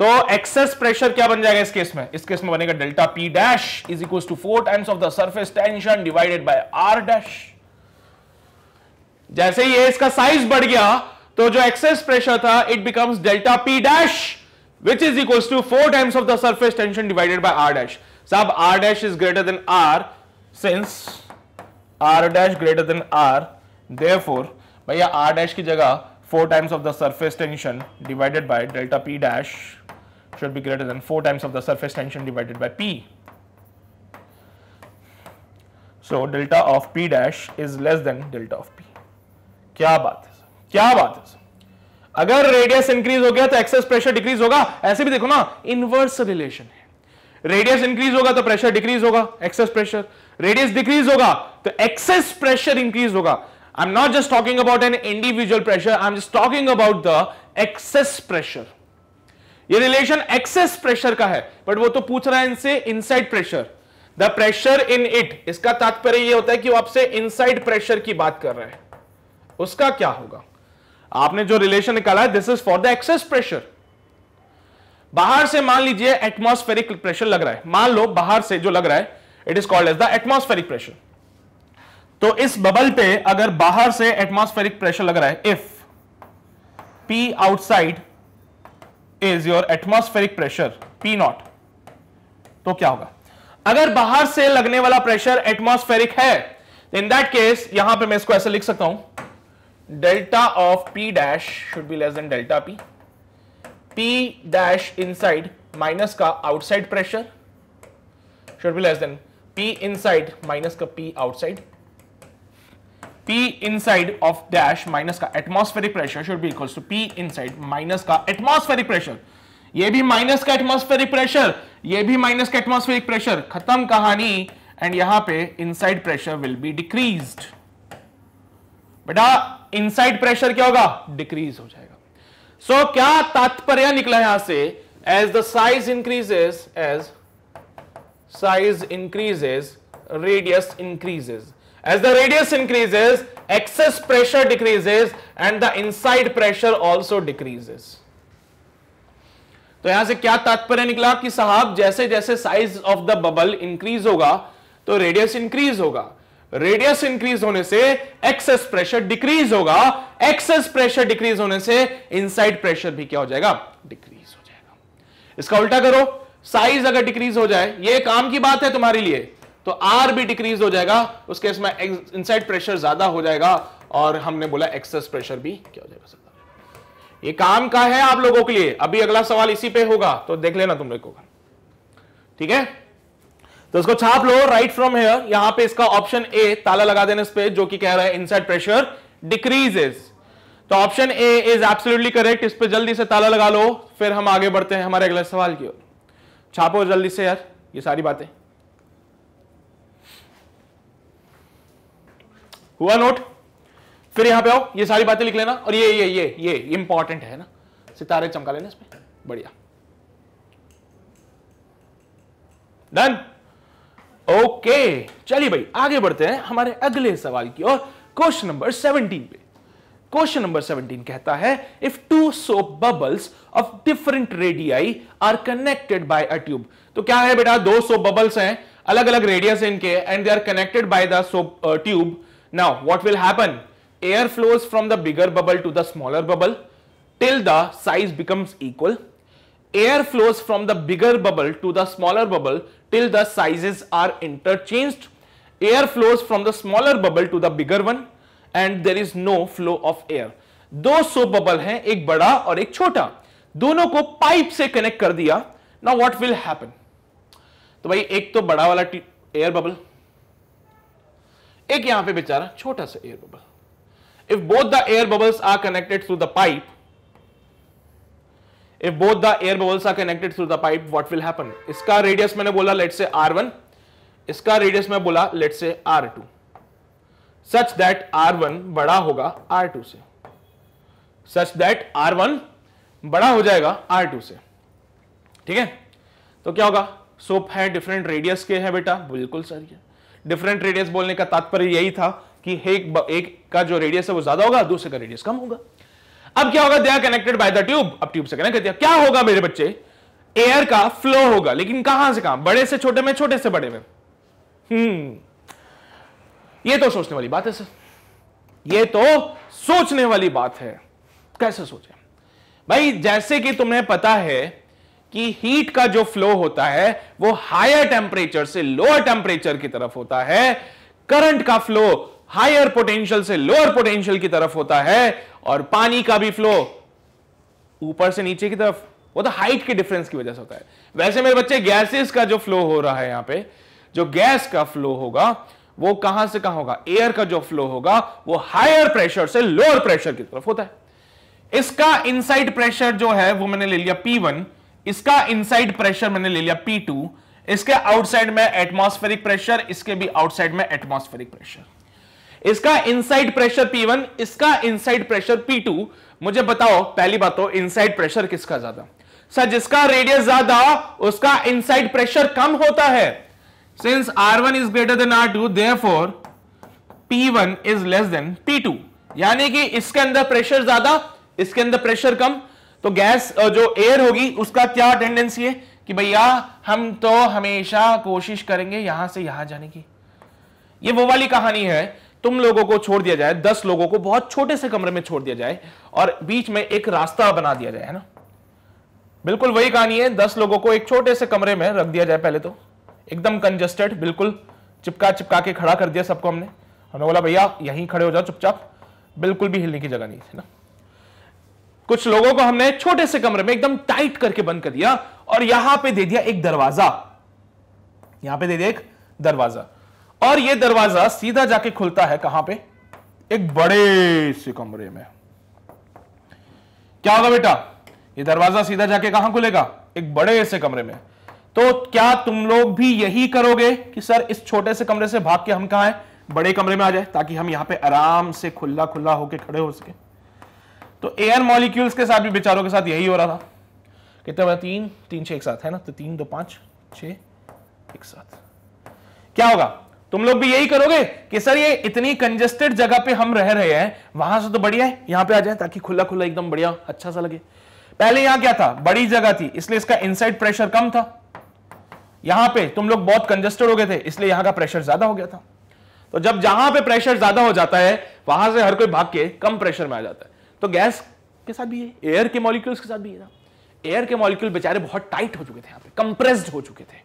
तो एक्सेस प्रेशर क्या बन जाएगा इस केस में इस केस में बनेगा delta P dash is equal to four times of the surface tension divided by R dash जैसे ही इसका साइज बढ़ गया तो जो एक्सेस प्रेशर था it becomes delta P dash which is equal to four times of the surface tension divided by R dash साहब R dash is greater than R since R dash greater than R four भैया R dash की जगह four times of the surface tension divided by delta P dash should be greater than 4 times of the surface tension divided by P. So delta of P dash is less than delta of P. क्या बात है क्या बात है अगर radius increase हो गया तो एक्सेस प्रेशर डिक्रीज होगा ऐसे भी देखो ना इनवर्स रिलेशन है रेडियस इंक्रीज होगा तो प्रेशर डिक्रीज होगा एक्सेस प्रेशर रेडियस डिक्रीज होगा तो एक्सेस प्रेशर इंक्रीज होगा I am not just talking about an individual pressure I am just talking about the excess pressure ये रिलेशन एक्सेस प्रेशर का है but वो तो पूछ रहा है इनसे inside pressure the pressure in it इसका तात्पर्य ये होता है कि वो आपसे इनसाइड प्रेशर की बात कर रहे हैं उसका क्या होगा आपने जो रिलेशन निकाला है this is for the excess pressure बाहर से मान लीजिए एटमोस्फेरिक प्रेशर लग रहा है मान लो बाहर से जो लग रहा है it is called as the atmospheric pressure तो इस बबल पे अगर बाहर से एटमोस्फेरिक प्रेशर लग रहा है if P outside is your atmospheric pressure P naught तो क्या होगा अगर बाहर से लगने वाला प्रेशर एटमोस्फेरिक है इन दैट केस यहां पे मैं इसको ऐसे लिख सकता हूं delta of P dash should be less than delta P P dash inside minus का outside pressure should be less than P inside minus का P outside P inside of dash minus का atmospheric pressure should be equals to P inside minus का atmospheric pressure ये भी minus का atmospheric pressure ये भी minus का atmospheric pressure खत्म कहानी एंड यहां पे inside pressure will be decreased बेटा इनसाइड प्रेशर क्या होगा डिक्रीज हो जाएगा सो so, क्या तात्पर्य निकला यहां से as the size increases as size increases radius increases As the radius increases, excess pressure decreases and the inside pressure also decreases. तो यहां से क्या तात्पर्य निकला कि साहब जैसे जैसे size of the bubble increase होगा तो रेडियस इंक्रीज होगा रेडियस इंक्रीज होने से एक्सेस प्रेशर डिक्रीज होगा एक्सेस प्रेशर डिक्रीज होने से इनसाइड प्रेशर भी क्या हो जाएगा डिक्रीज हो जाएगा इसका उल्टा करो साइज अगर डिक्रीज हो जाए ये काम की बात है तुम्हारे लिए तो आर भी डिक्रीज हो जाएगा उस केस में इनसाइड प्रेशर ज्यादा हो जाएगा और हमने बोला एक्सेस प्रेशर भी क्या हो जाएगा सकता ये काम का है आप लोगों के लिए अभी अगला सवाल इसी पे होगा तो देख लेना तुम लोग ठीक है तो इसको छाप लो राइट फ्रॉम हेयर यहां पे इसका ऑप्शन ए ताला लगा देने इस पे जो कि कह रहा है इनसाइड प्रेशर डिक्रीजेस तो option A is absolutely correct इस पे जल्दी से ताला लगा लो फिर हम आगे बढ़ते हैं हमारे अगले सवाल की ओर छापो जल्दी से यार ये सारी बातें हुआ नोट फिर यहां पे आओ ये सारी बातें लिख लेना और ये ये ये ये इंपॉर्टेंट है ना सितारे चमका लेना इसमें बढ़िया डन ओके चलिए भाई आगे बढ़ते हैं हमारे अगले सवाल की ओर क्वेश्चन नंबर सेवनटीन पे क्वेश्चन नंबर 17 कहता है if two soap bubbles of different radii are connected by a tube तो क्या है बेटा दो सोप बबल्स हैं अलग अलग रेडियस इनके and they are connected by the soap tube Now, what will happen? Air flows from the bigger bubble to the smaller bubble till the size becomes equal. Air flows from the bigger bubble to the smaller bubble till the sizes are interchanged. Air flows from the smaller bubble to the bigger one and there is no flow of air. दो सो bubble हैं एक बड़ा और एक छोटा दोनों को pipe से कनेक्ट कर दिया ना व्हाट विल हैपन तो भाई एक तो बड़ा वाला एयर बबल एक यहां पे बेचारा छोटा सा air bubble if both the air bubbles are connected through the pipe if both the air bubbles are connected through the pipe what will happen इसका रेडियस मैंने बोला लेट से आर वन इसका रेडियस मैं बोला let say R two such that R one बड़ा होगा are to से सच that R one बड़ा हो जाएगा आर टू से ठीक है तो क्या होगा सोप है डिफरेंट रेडियस के है बेटा बिल्कुल सर ये डिफरेंट रेडियस बोलने का तात्पर्य यही था कि एक, एक का जो रेडियस है वो ज्यादा होगा दूसरे का रेडियस कम होगा अब क्या होगा they connected by the tube अब ट्यूब से कनेक्ट दिया क्या होगा मेरे बच्चे एयर का फ्लो होगा लेकिन कहां से कहां बड़े से छोटे में छोटे से बड़े में हम्म ये तो सोचने वाली बात है सर ये तो सोचने वाली बात है कैसे सोचे भाई जैसे कि तुम्हें पता है कि हीट का जो फ्लो होता है वो हायर टेम्परेचर से लोअर टेम्परेचर की तरफ होता है करंट का फ्लो हायर पोटेंशियल से लोअर पोटेंशियल की तरफ होता है और पानी का भी फ्लो ऊपर से नीचे की तरफ वो तो हाइट के डिफरेंस की वजह से होता है वैसे मेरे बच्चे गैसेस का जो फ्लो हो रहा है यहां पे जो गैस का फ्लो होगा वो कहां से कहां होगा एयर का जो फ्लो होगा वो हायर प्रेशर से लोअर प्रेशर की तरफ होता है इसका इनसाइड प्रेशर जो है वो मैंने ले लिया वन इसका इनसाइड प्रेशर मैंने ले लिया पी टू इसके आउटसाइड में एटमॉस्फेरिक प्रेशर इसके भी आउटसाइड में एटमॉस्फेरिक प्रेशर इसका इनसाइड प्रेशर P1 इसका इनसाइड प्रेशर P2 मुझे बताओ पहली बात तो इनसाइड प्रेशर किसका ज्यादा सर जिसका रेडियस ज्यादा उसका इनसाइड प्रेशर कम होता है since one is greater than R2 P one is less than two यानी कि इसके अंदर प्रेशर ज्यादा इसके अंदर प्रेशर कम तो गैस जो एयर होगी उसका क्या टेंडेंसी है कि भैया हम तो हमेशा कोशिश करेंगे यहां से यहां जाने की ये वो वाली कहानी है तुम लोगों को छोड़ दिया जाए दस लोगों को बहुत छोटे से कमरे में छोड़ दिया जाए और बीच में एक रास्ता बना दिया जाए है ना बिल्कुल वही कहानी है दस लोगों को एक छोटे से कमरे में रख दिया जाए पहले तो एकदम कंजस्टेड बिल्कुल चिपका चिपका के खड़ा कर दिया सबको हमने हमने बोला भैया यहीं खड़े हो जाओ चुपचाप बिल्कुल भी हिलने की जगह नहीं थी ना कुछ लोगों को हमने छोटे से कमरे में एकदम टाइट करके बंद कर दिया और यहां पे दे दिया एक दरवाजा यहां पे दे दिया एक दरवाजा और ये दरवाजा सीधा जाके खुलता है कहां पे एक बड़े से कमरे में क्या होगा बेटा ये दरवाजा सीधा जाके कहां खुलेगा एक बड़े से कमरे में तो क्या तुम लोग भी यही करोगे कि सर इस छोटे से कमरे से भाग के हम कहा है बड़े कमरे में आ जाए ताकि हम यहां पे आराम से खुला खुला होके खड़े हो सके तो एयर मॉलिक्यूल्स के साथ भी बेचारों के साथ यही हो रहा था कितने बना तीन तीन छह एक साथ है ना तो तीन दो पांच छ एक साथ क्या होगा तुम लोग भी यही करोगे कि सर ये इतनी कंजेस्टेड जगह पे हम रह रहे हैं वहां से तो बढ़िया है यहां पे आ जाए ताकि खुला खुला एकदम बढ़िया अच्छा सा लगे पहले यहां क्या था बड़ी जगह थी इसलिए इसका इनसाइड प्रेशर कम था यहां पे तुम लोग बहुत कंजेस्टेड हो गए थे इसलिए यहां का प्रेशर ज्यादा हो गया था तो जब जहां पे प्रेशर ज्यादा हो जाता है वहां से हर कोई भाग के कम प्रेशर में आ जाता है तो गैस के साथ भी है एयर के मॉलिक्यूल्स के साथ भी है एयर के मॉलिक्यूल बेचारे बहुत टाइट हो चुके थे यहाँ पे कंप्रेस्ड हो चुके थे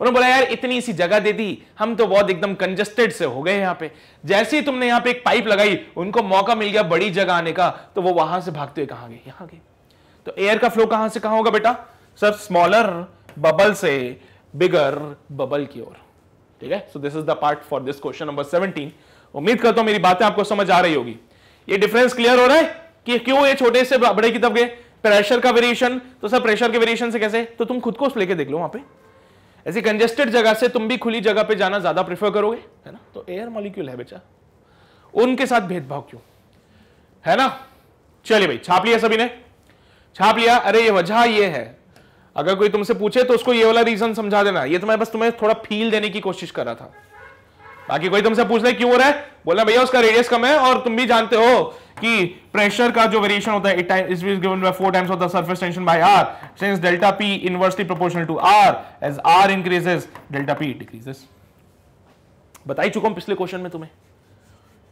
उन्होंने बोला यार इतनी सी जगह दे दी हम तो बहुत एकदम कंजस्टेड से हो गए यहाँ पे जैसे ही तुमने यहाँ पे एक पाइप लगाई उनको मौका मिल गया बड़ी जगह आने का तो वो वहां से भागते हुए कहाँ गए यहाँ गए तो एयर का फ्लो कहां से कहां होगा बेटा सर स्मॉलर बबल से बिगर बबल की ओर ठीक है so this is the part for this question number 17 उम्मीद करता हूं मेरी बातें आपको समझ आ रही होगी ये डिफरेंस क्लियर हो रहा है कि क्यों ये छोटे से बड़े की तब गए प्रेशर का वेरिएशन तो सर प्रेशर के वेरिएशन से कैसे तो तुम खुद को लेके देख लो वहां पे ऐसी कंजेस्टेड जगह से तुम भी खुली जगह पे जाना ज्यादा प्रेफर करोगे है ना तो एयर मॉलिक्यूल है बेचा उनके साथ भेदभाव क्यों है ना चलिए भाई छाप लिया सभी ने छाप लिया अरे ये वजह ये है अगर कोई तुमसे पूछे तो उसको ये वाला रीजन समझा देना ये तो मैं बस तुम्हें थोड़ा फील देने की कोशिश कर रहा था बाकी कोई तुमसे पूछ ले क्यों हो रहा है बोला भैया उसका रेडियस कम है और तुम भी जानते हो कि प्रेशर का जो वेरिएशन होता है it is given by four times of the surface tension by R since delta P inversely proportional to R as R increases delta P decreases बता ही चुका हूं पिछले क्वेश्चन में तुम्हें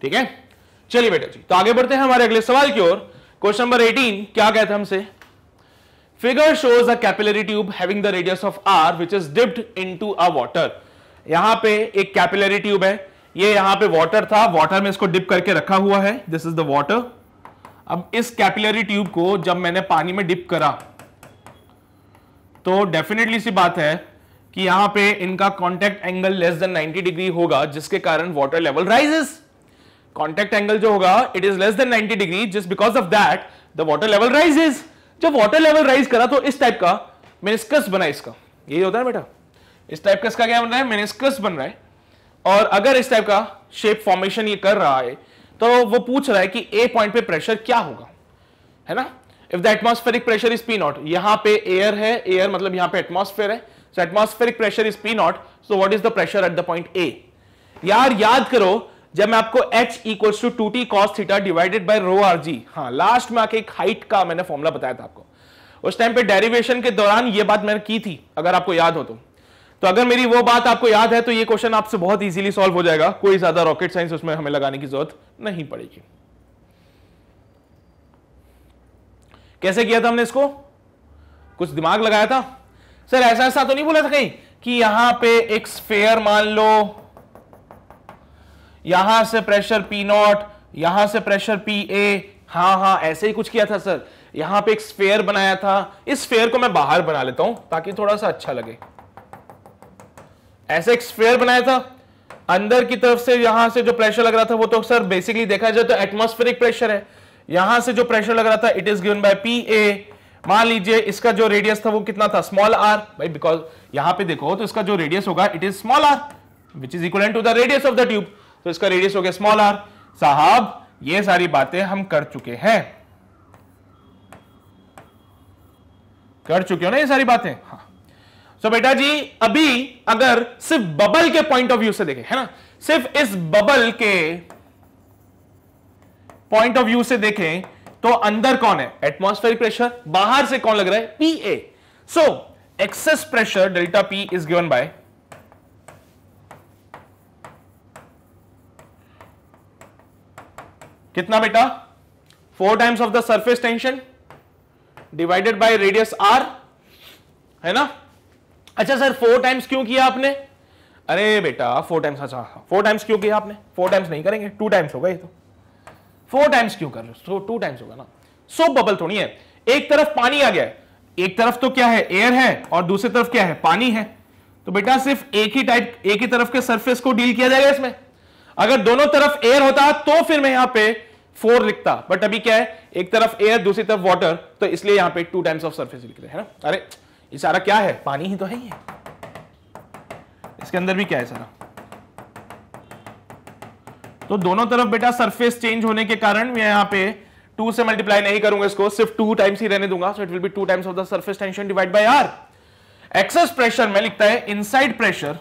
ठीक है चलिए बेटा जी तो आगे बढ़ते हैं हमारे अगले सवाल की ओर क्वेश्चन नंबर 18 क्या कहते हमसे figure shows a capillary tube having the radius of R which is dipped into a water यहां पे एक कैपिलरी ट्यूब है ये यहां पे वाटर था वाटर में इसको डिप करके रखा हुआ है दिस इज द वाटर अब इस कैपिलरी ट्यूब को जब मैंने पानी में डिप करा तो डेफिनेटली सी बात है कि यहां पे इनका contact angle less than 90 degree होगा जिसके कारण water level rises contact angle जो होगा it is less than 90 degree just because of that the water level rises जब वाटर लेवल राइज करा तो इस टाइप का मेनिस्कस बना इसका यही होता है बेटा इस टाइप का इसका क्या बन रहा है मेनिस्कस बन रहा है और अगर इस टाइप का शेप फॉर्मेशन ये कर रहा है तो वो पूछ रहा है कि ए पॉइंट पे प्रेशर क्या होगा है ना if the atmospheric pressure is P naught यहां पे एयर है एयर मतलब यहां पे एटमोस्फेयर है so atmospheric pressure is P naught so what is the pressure at the point A यार याद करो जब मैं आपको H equals to two T cos theta divided by rho R G हाँ लास्ट में आके एक हाइट का मैंने फॉर्मुला बताया था आपको उस टाइम पे डेरिवेशन के दौरान ये बात मैंने की थी अगर आपको याद हो तो तो अगर मेरी वो बात आपको याद है तो ये क्वेश्चन आपसे बहुत इजीली सॉल्व हो जाएगा कोई ज्यादा रॉकेट साइंस उसमें हमें लगाने की जरूरत नहीं पड़ेगी कैसे किया था हमने इसको कुछ दिमाग लगाया था सर ऐसा ऐसा तो नहीं बोला था कहीं कि यहां पे एक स्फेयर मान लो यहां से प्रेशर पी नॉट यहां से प्रेशर पी ए हाँ हाँ ऐसे ही कुछ किया था सर यहां पे एक स्फेयर बनाया था इस स्फेयर को मैं बाहर बना लेता हूं ताकि थोड़ा सा अच्छा लगे ऐसे एक स्फेयर बनाया था अंदर की तरफ से यहां से जो प्रेशर लग रहा था वो तो सर बेसिकली देखा जाए तो एटमोस्फेरिक प्रेशर है यहां से जो प्रेशर लग रहा था it is given by P A मान लीजिए इसका जो रेडियस था वो कितना था स्मॉल आर भाई बिकॉज यहां पे देखो तो इसका जो रेडियस होगा it is small R which is equal to the radius of the tube तो इसका रेडियस हो गया स्मॉल आर साहब ये सारी बातें हम कर चुके हैं कर चुके हो ना ये सारी बातें हाँ सो so, बेटा जी अभी अगर सिर्फ बबल के पॉइंट ऑफ व्यू से देखें है ना सिर्फ इस बबल के पॉइंट ऑफ व्यू से देखें तो अंदर कौन है एटमॉस्फेरिक प्रेशर बाहर से कौन लग रहा है P A so excess pressure delta P is given by कितना बेटा four times of the surface tension divided by radius R है ना अच्छा सर फोर टाइम्स क्यों किया आपने अरे बेटा फोर टाइम्स अच्छा फोर टाइम्स क्यों किया आपने फोर टाइम्स नहीं करेंगे टू टाइम्स होगा ये तो फोर टाइम्स क्यों कर रहे हो टू टाइम्स होगा ना सोप बबल थोड़ी है एक तरफ पानी आ गया है एक तरफ तो क्या है एयर है और दूसरी तरफ क्या है पानी है तो बेटा सिर्फ एक ही टाइप एक ही तरफ के सरफेस को डील किया जाएगा इसमें अगर दोनों तरफ एयर होता तो फिर मैं यहां पे फोर लिखता बट अभी क्या है एक तरफ एयर दूसरी तरफ वाटर तो इसलिए यहां पे टू टाइम्स ऑफ सरफेस लिख रहे हैं ना अरे ये सारा क्या है पानी ही तो है ये इसके अंदर भी क्या है सारा तो दोनों तरफ बेटा सरफेस चेंज होने के कारण मैं यहां पे टू से मल्टीप्लाई नहीं करूंगा इसको सिर्फ टू टाइम्स ही रहने दूंगा so it will be two times of the surface tension divide by R excess pressure में लिखता है inside pressure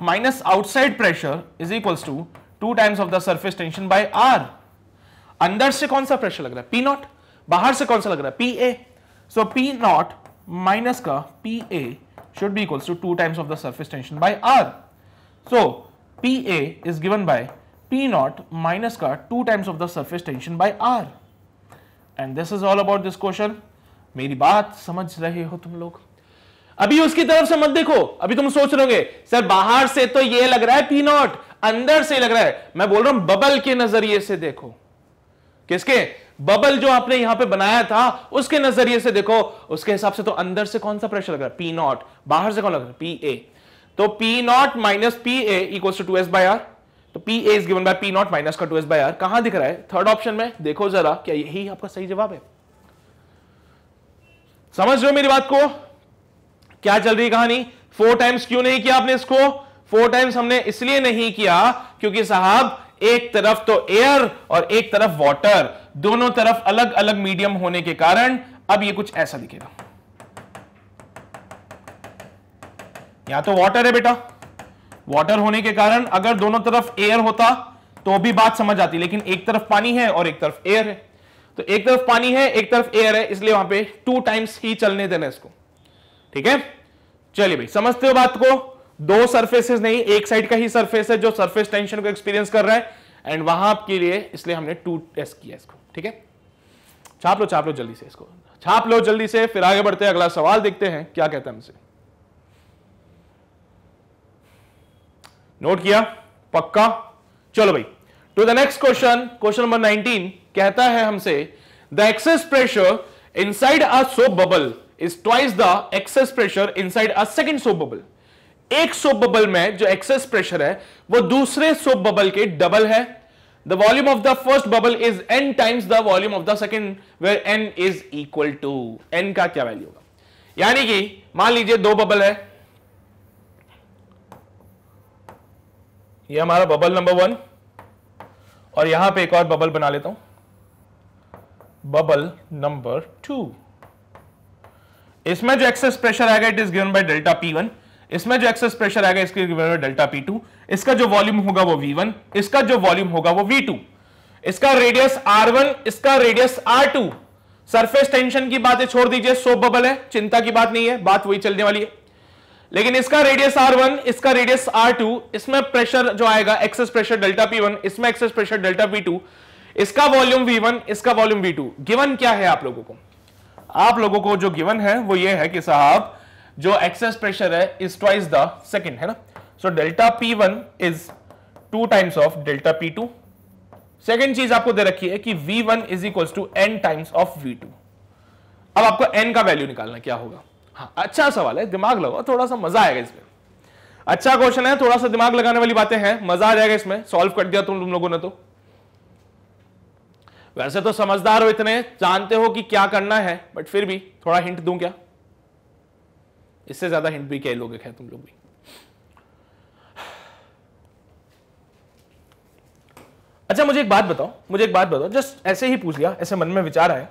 minus outside pressure is equals to two times of the surface tension by R अंदर से कौन सा pressure लग रहा है पी नॉट बाहर से कौन सा लग रहा है P A so P naught minus ka PA should be equals to 2 times of the surface tension by R. So, PA is given by P naught minus ka 2 times of the surface tension by R. And this is all about this question. मेरी बात समझ रहे हो तुम लोग अभी उसकी तरफ से मत देखो अभी तुम सोच रहोगे सर बाहर से तो ये लग रहा है पी नॉट अंदर से लग रहा है मैं बोल रहा हूं बबल के नजरिए से देखो किसके बबल जो आपने यहां पे बनाया था उसके नजरिए से देखो उसके हिसाब से तो अंदर से कौन सा प्रेशर लग रहा है पी नॉट बाहर से कौन लग रहा है पी ए तो P naught minus P A to two S by R तो P A is given by P naught minus का टू एस बाई आर कहां दिख रहा है थर्ड ऑप्शन में देखो जरा क्या यही आपका सही जवाब है समझ रहे हो मेरी बात को क्या चल रही कहानी फोर टाइम्स क्यों नहीं किया आपने इसको फोर टाइम्स हमने इसलिए नहीं किया क्योंकि साहब एक तरफ तो एयर और एक तरफ वाटर दोनों तरफ अलग अलग मीडियम होने के कारण अब ये कुछ ऐसा दिखेगा या तो वाटर है बेटा वाटर होने के कारण अगर दोनों तरफ एयर होता तो भी बात समझ आती लेकिन एक तरफ पानी है और एक तरफ एयर है तो एक तरफ पानी है एक तरफ एयर है इसलिए वहां पे टू टाइम्स ही चलने देना इसको ठीक है चलिए भाई समझते हो बात को दो सर्फेसिस नहीं एक साइड का ही सर्फेस है जो सर्फेस टेंशन को एक्सपीरियंस कर रहा है एंड वहां आपके लिए इसलिए हमने टू टेस्ट किया इसको ठीक है छाप लो छाप लो जल्दी से इसको छाप लो जल्दी से फिर आगे बढ़ते हैं अगला सवाल देखते हैं क्या कहता है हमसे नोट किया पक्का चलो भाई to the next question question number 19 कहता है हमसे the excess pressure inside a soap bubble is twice the excess pressure inside a second soap bubble एक सोप बबल में जो एक्सेस प्रेशर है वो दूसरे सोप बबल के डबल है the volume of the first bubble is n times the volume of the second where n is equal to n का क्या वैल्यू होगा यानी कि मान लीजिए दो बबल है ये हमारा बबल नंबर वन और यहां पे एक और बबल बना लेता हूं बबल नंबर टू इसमें जो एक्सेस प्रेशर आएगा it is given by delta P one इसमें जो एक्सेस प्रेशर आएगा इसके given by delta P two इसका जो वॉल्यूम होगा वो वन इसका जो वॉल्यूम होगा वो टू इसका रेडियस वन इसका रेडियस टू सरफेस टेंशन की बातें छोड़ दीजिए सोप बबल है चिंता की बात नहीं है बात वही चलने वाली है लेकिन इसका रेडियस R1 इसका रेडियस R2 इसमें प्रेशर जो आएगा एक्सेस प्रेशर डेल्टा P1 इसमें एक्सेस प्रेशर डेल्टा P2 इसका वॉल्यूम V1 इसका वॉल्यूम V2 गिवन क्या है आप लोगों को आप लोगों को जो गिवन है वो ये है कि साहब जो एक्सेस प्रेशर है इज ट्वाइस द सेकेंड है ना so delta P one is two times of delta P two second चीज आपको दे रखी है कि V one is equal to N times of V two अब आपको एन का वैल्यू निकालना क्या होगा हाँ अच्छा सवाल है दिमाग लगाओ थोड़ा सा मजा आएगा इसमें अच्छा क्वेश्चन है थोड़ा सा दिमाग लगाने वाली बातें हैं मजा आ जाएगा इसमें सॉल्व कर दिया तुम तुम लोगों ने तो वैसे तो समझदार हो इतने जानते हो कि क्या करना है बट फिर भी थोड़ा हिंट दूं क्या इससे ज्यादा हिंट भी क्या लोग हैं तुम लोग भी अच्छा मुझे एक बात बताओ मुझे एक बात बताओ जस्ट ऐसे ही पूछ लिया ऐसे मन में विचार आया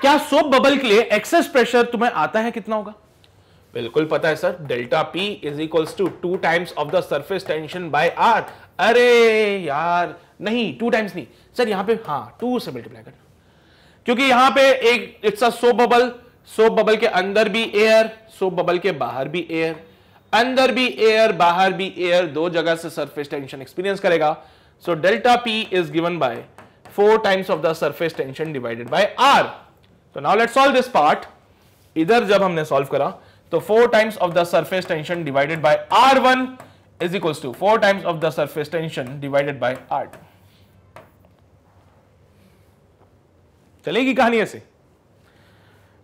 क्या सोप बबल के लिए एक्सेस प्रेशर तुम्हें आता है कितना होगा बिल्कुल पता है sir delta P is equals to two times of the surface tension by R अरे यार नहीं टू टाइम्स नहीं सर यहां पे हाँ टू से मल्टीप्लाई करना क्योंकि यहां पे एक it's a soap bubble soap bubble के अंदर भी एयर सोप बबल के बाहर भी एयर अंदर भी एयर बाहर भी एयर दो जगह से सरफेस टेंशन एक्सपीरियंस करेगा So delta P is given by 4 times of the surface tension divided by R. So now let's solve this part. इधर जब हमने solve करा तो 4 times of the surface tension divided by R1 is equals to 4 times of the surface tension divided by R2. चलेगी कहानी ऐसे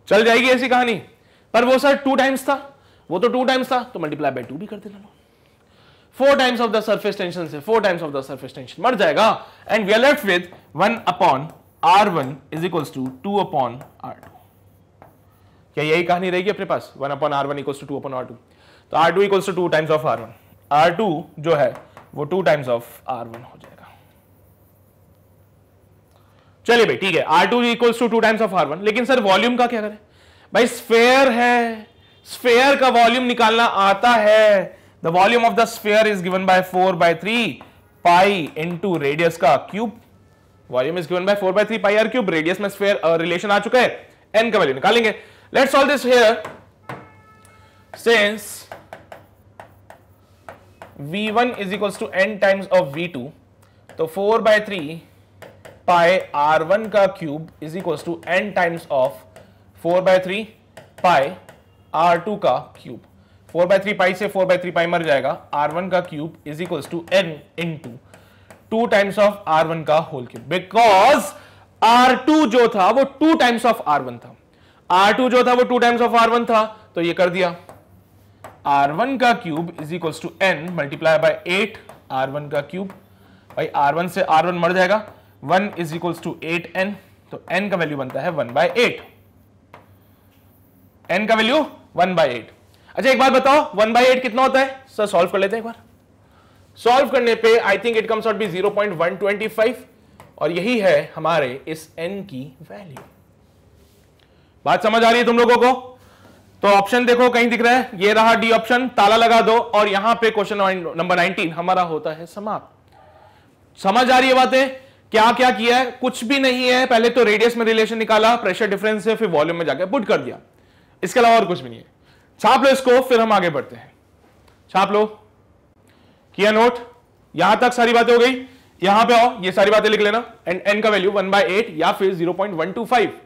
चल जाएगी ऐसी कहानी पर वो सर टू टाइम्स था वो तो टू टाइम्स था तो मल्टीप्लाई बाय टू भी कर देना four times of the surface tension से four times of the surface tension मर जाएगा and we are left with one upon R one is equal to two upon R two क्या यही कहानी रहेगी अपने पास one upon R one equal to two upon R two तो R two equals to two times of R one R two जो है वो two times of R one हो जाएगा चलिए भाई ठीक है R two equals to two times of R one लेकिन सर वॉल्यूम का क्या करें भाई स्फेयर है स्फेयर का वॉल्यूम निकालना आता है The volume of the sphere is given by 4 by 3 pi into radius का cube. Volume is given by 4 by 3 pi r cube. Radius में sphere uh, relation आ चुका है. N का वैल्यू निकालेंगे. Let's solve this here. Since v1 is equals to n times of v2, तो 4 by 3 pi r1 का cube is equals to n times of 4 by 3 pi r2 का cube. Four by three pi से four by three pi मर जाएगा R one का cube is equal to N into two times of R one का whole cube because R two जो था वो two times of R one था R two जो था वो two times of R one था तो ये कर दिया आर वन का cube is equal to N multiply by eight R one का क्यूब भाई आर वन से आर वन मर जाएगा one is equal to eight N तो एन का वैल्यू बनता है वन बाय एट एन का वैल्यू वन बाय एट अच्छा एक बार बताओ वन बाई एट कितना होता है सर सॉल्व कर लेते हैं एक बार सॉल्व करने पे I think it comes out be five और यही है हमारे इस एन की वैल्यू बात समझ आ रही है तुम लोगों को तो ऑप्शन देखो कहीं दिख रहा है ये रहा डी ऑप्शन ताला लगा दो और यहां पे क्वेश्चन नंबर 19 हमारा होता है समाप्त समझ आ रही है बातें क्या क्या किया है कुछ भी नहीं है पहले तो रेडियस में रिलेशन निकाला प्रेशर डिफरेंस से फिर वॉल्यूम में जाकर पुट कर दिया इसके अलावा और कुछ भी नहीं है छाप लो इसको फिर हम आगे बढ़ते हैं छाप लो किया नोट यहां तक सारी बातें हो गई यहां पे आओ ये सारी बातें लिख लेना एंड एन का वैल्यू वन बाय एट या फिर zero point one two five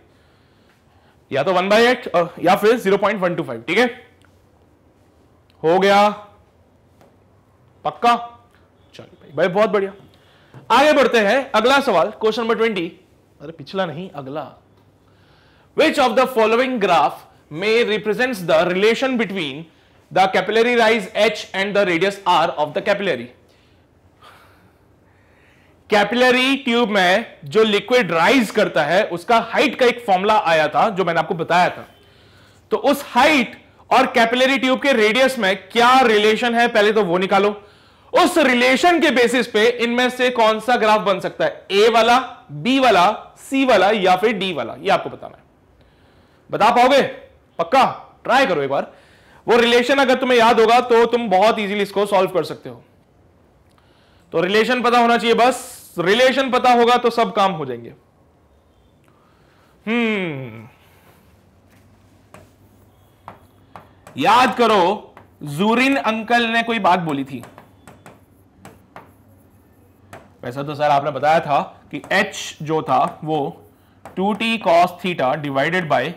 या तो वन बाय एट या फिर zero point one two five ठीक है हो गया पक्का चलो भाई भाई बहुत बढ़िया आगे बढ़ते हैं अगला सवाल क्वेश्चन नंबर ट्वेंटी अरे पिछला नहीं अगला which of the following graph may represents the relation between the capillary rise h and the radius r of the capillary. Capillary tube में जो लिक्विड राइज करता है उसका हाइट का एक फॉर्मूला आया था जो मैंने आपको बताया था तो उस हाइट और कैपिलरी ट्यूब के रेडियस में क्या रिलेशन है पहले तो वो निकालो उस रिलेशन के बेसिस पे इनमें से कौन सा ग्राफ बन सकता है ए वाला बी वाला सी वाला या फिर डी वाला ये आपको बताना है बता पाओगे पक्का ट्राई करो एक बार वो रिलेशन अगर तुम्हें याद होगा तो तुम बहुत इजीली इसको सॉल्व कर सकते हो तो रिलेशन पता होना चाहिए बस रिलेशन पता होगा तो सब काम हो जाएंगे हम्म याद करो जूरिन अंकल ने कोई बात बोली थी वैसा तो सर आपने बताया था कि h जो था वो 2t T cos theta divided by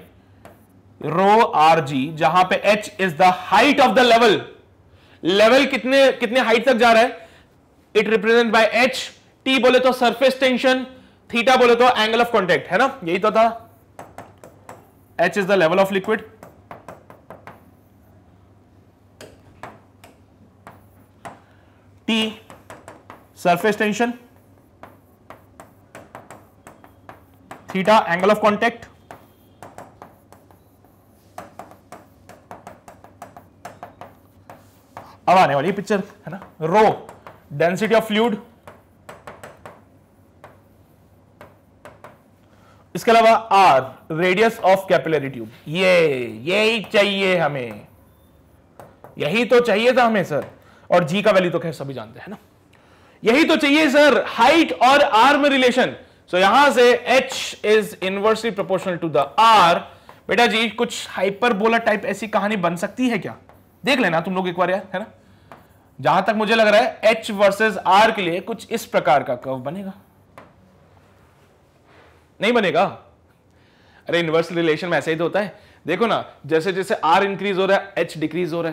rho R G जहां पे H is the height of the level level कितने कितने हाइट तक जा रहा है it represent by H T बोले तो सरफेस टेंशन थीटा बोले तो एंगल ऑफ कॉन्टेक्ट है ना यही तो था H is the level of liquid T surface tension theta angle of contact अब आने वाली पिक्चर है ना रो डेंसिटी ऑफ फ्लूड इसके अलावा R radius of capillary tube ये यही चाहिए हमें यही तो चाहिए था हमें सर और जी का वैल्यू तो खैर सभी जानते हैं ना यही तो चाहिए सर हाइट और आर में रिलेशन सो यहां से H is inversely proportional to the R बेटा जी कुछ हाइपरबोला टाइप ऐसी कहानी बन सकती है क्या देख लेना तुम लोग एक बार यार है ना जहां तक मुझे लग रहा है एच वर्सेज आर के लिए कुछ इस प्रकार का कर्व बनेगा नहीं बनेगा अरे इनवर्स रिलेशन में ऐसे ही तो होता है देखो ना जैसे जैसे आर इंक्रीज हो रहा है एच डिक्रीज हो रहा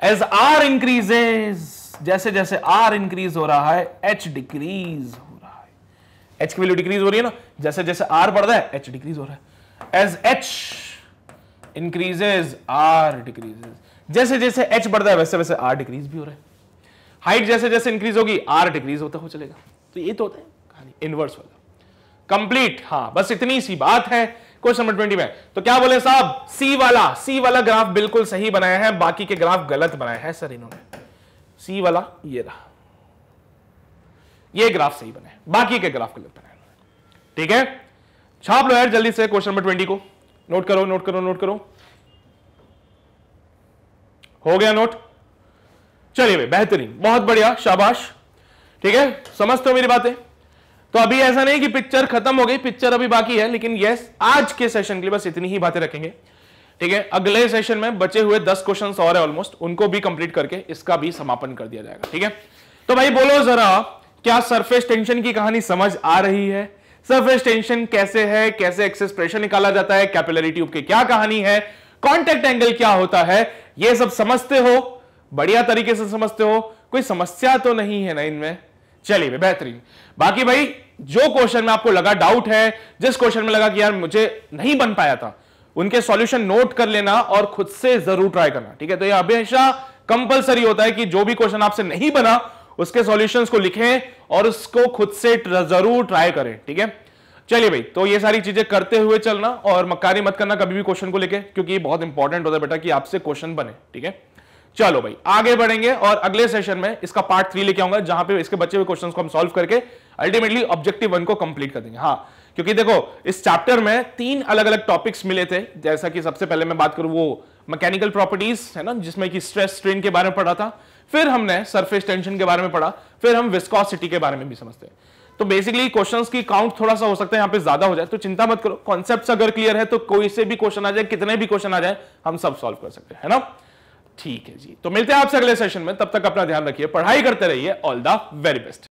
है एज आर इंक्रीजेज जैसे जैसे आर इंक्रीज हो रहा है एच डिक्रीज हो रहा है एच की वैल्यू डिक्रीज हो रही है ना जैसे जैसे आर बढ़ रहा है एच डिक्रीज हो रहा है as H increases R decreases जैसे जैसे एच बढ़ रहा है वैसे वैसे आर डिक्रीज भी हो रहा है हाइट जैसे जैसे इंक्रीज होगी आर डिक्रीज होता हो चलेगा तो ये तो होता है कहानी इनवर्स वाला कंप्लीट हाँ बस इतनी सी बात है क्वेश्चन नंबर ट्वेंटी में तो क्या बोले साहब सी वाला सी वाला ग्राफ बिल्कुल सही बनाया है बाकी के ग्राफ गलत बनाए हैं सर इन्होंने सी वाला ये रहा ये ग्राफ सही बनाए बाकी के ग्राफ गलत बनाए ठीक है छाप लो यार जल्दी से क्वेश्चन नंबर ट्वेंटी को नोट करो नोट करो नोट करो हो गया नोट चलिए भाई बेहतरीन बहुत बढ़िया शाबाश ठीक है समझते हो मेरी बातें तो अभी ऐसा नहीं कि पिक्चर खत्म हो गई पिक्चर अभी बाकी है लेकिन यस आज के सेशन के लिए बस इतनी ही बातें रखेंगे ठीक है अगले सेशन में बचे हुए दस क्वेश्चन और है ऑलमोस्ट उनको भी कंप्लीट करके इसका भी समापन कर दिया जाएगा ठीक है तो भाई बोलो जरा क्या सरफेस टेंशन की कहानी समझ आ रही है सरफेस टेंशन कैसे है कैसे एक्सेस प्रेशर निकाला जाता है कैपिलरी ट्यूब क्या कहानी है कॉन्टेक्ट एंगल क्या होता है ये सब समझते हो बढ़िया तरीके से समझते हो कोई समस्या तो नहीं है ना इनमें चलिए बेहतरीन बाकी भाई जो क्वेश्चन में आपको लगा डाउट है जिस क्वेश्चन में लगा कि यार मुझे नहीं बन पाया था उनके सॉल्यूशन नोट कर लेना और खुद से जरूर ट्राई करना ठीक है तो यह हमेशा कंपलसरी होता है कि जो भी क्वेश्चन आपसे नहीं बना उसके सॉल्यूशंस को लिखें और उसको खुद से जरूर ट्राई करें ठीक है चलिए भाई तो ये सारी चीजें करते हुए चलना और मकारी मत करना कभी भी क्वेश्चन को लेके क्योंकि ये बहुत इंपॉर्टेंट होता है बेटा कि आपसे क्वेश्चन बने ठीक है चलो भाई आगे बढ़ेंगे और अगले सेशन में इसका पार्ट थ्री लेके आऊंगा जहां पे इसके बचे हुए क्वेश्चन को हम सॉल्व करके अल्टीमेटली ऑब्जेक्टिव वन को कंप्लीट कर देंगे हाँ क्योंकि देखो इस चैप्टर में तीन अलग अलग टॉपिक्स मिले थे जैसा कि सबसे पहले मैं बात करूं वो मैकेनिकल प्रॉपर्टीज है ना जिसमें कि स्ट्रेस स्ट्रेन के बारे में पढ़ा था फिर हमने सरफेस टेंशन के बारे में पढ़ा फिर हम विस्कॉसिटी के बारे में भी समझते हैं तो बेसिकली क्वेश्चंस की काउंट थोड़ा सा हो सकता है यहाँ पे ज्यादा हो जाए तो चिंता मत करो कॉन्सेप्ट अगर क्लियर है तो कोई से भी क्वेश्चन आ जाए कितने भी क्वेश्चन आ जाए हम सब सॉल्व कर सकते हैं ना ठीक है जी तो मिलते हैं आपसे अगले सेशन में तब तक अपना ध्यान रखिए पढ़ाई करते रहिए ऑल द वेरी बेस्ट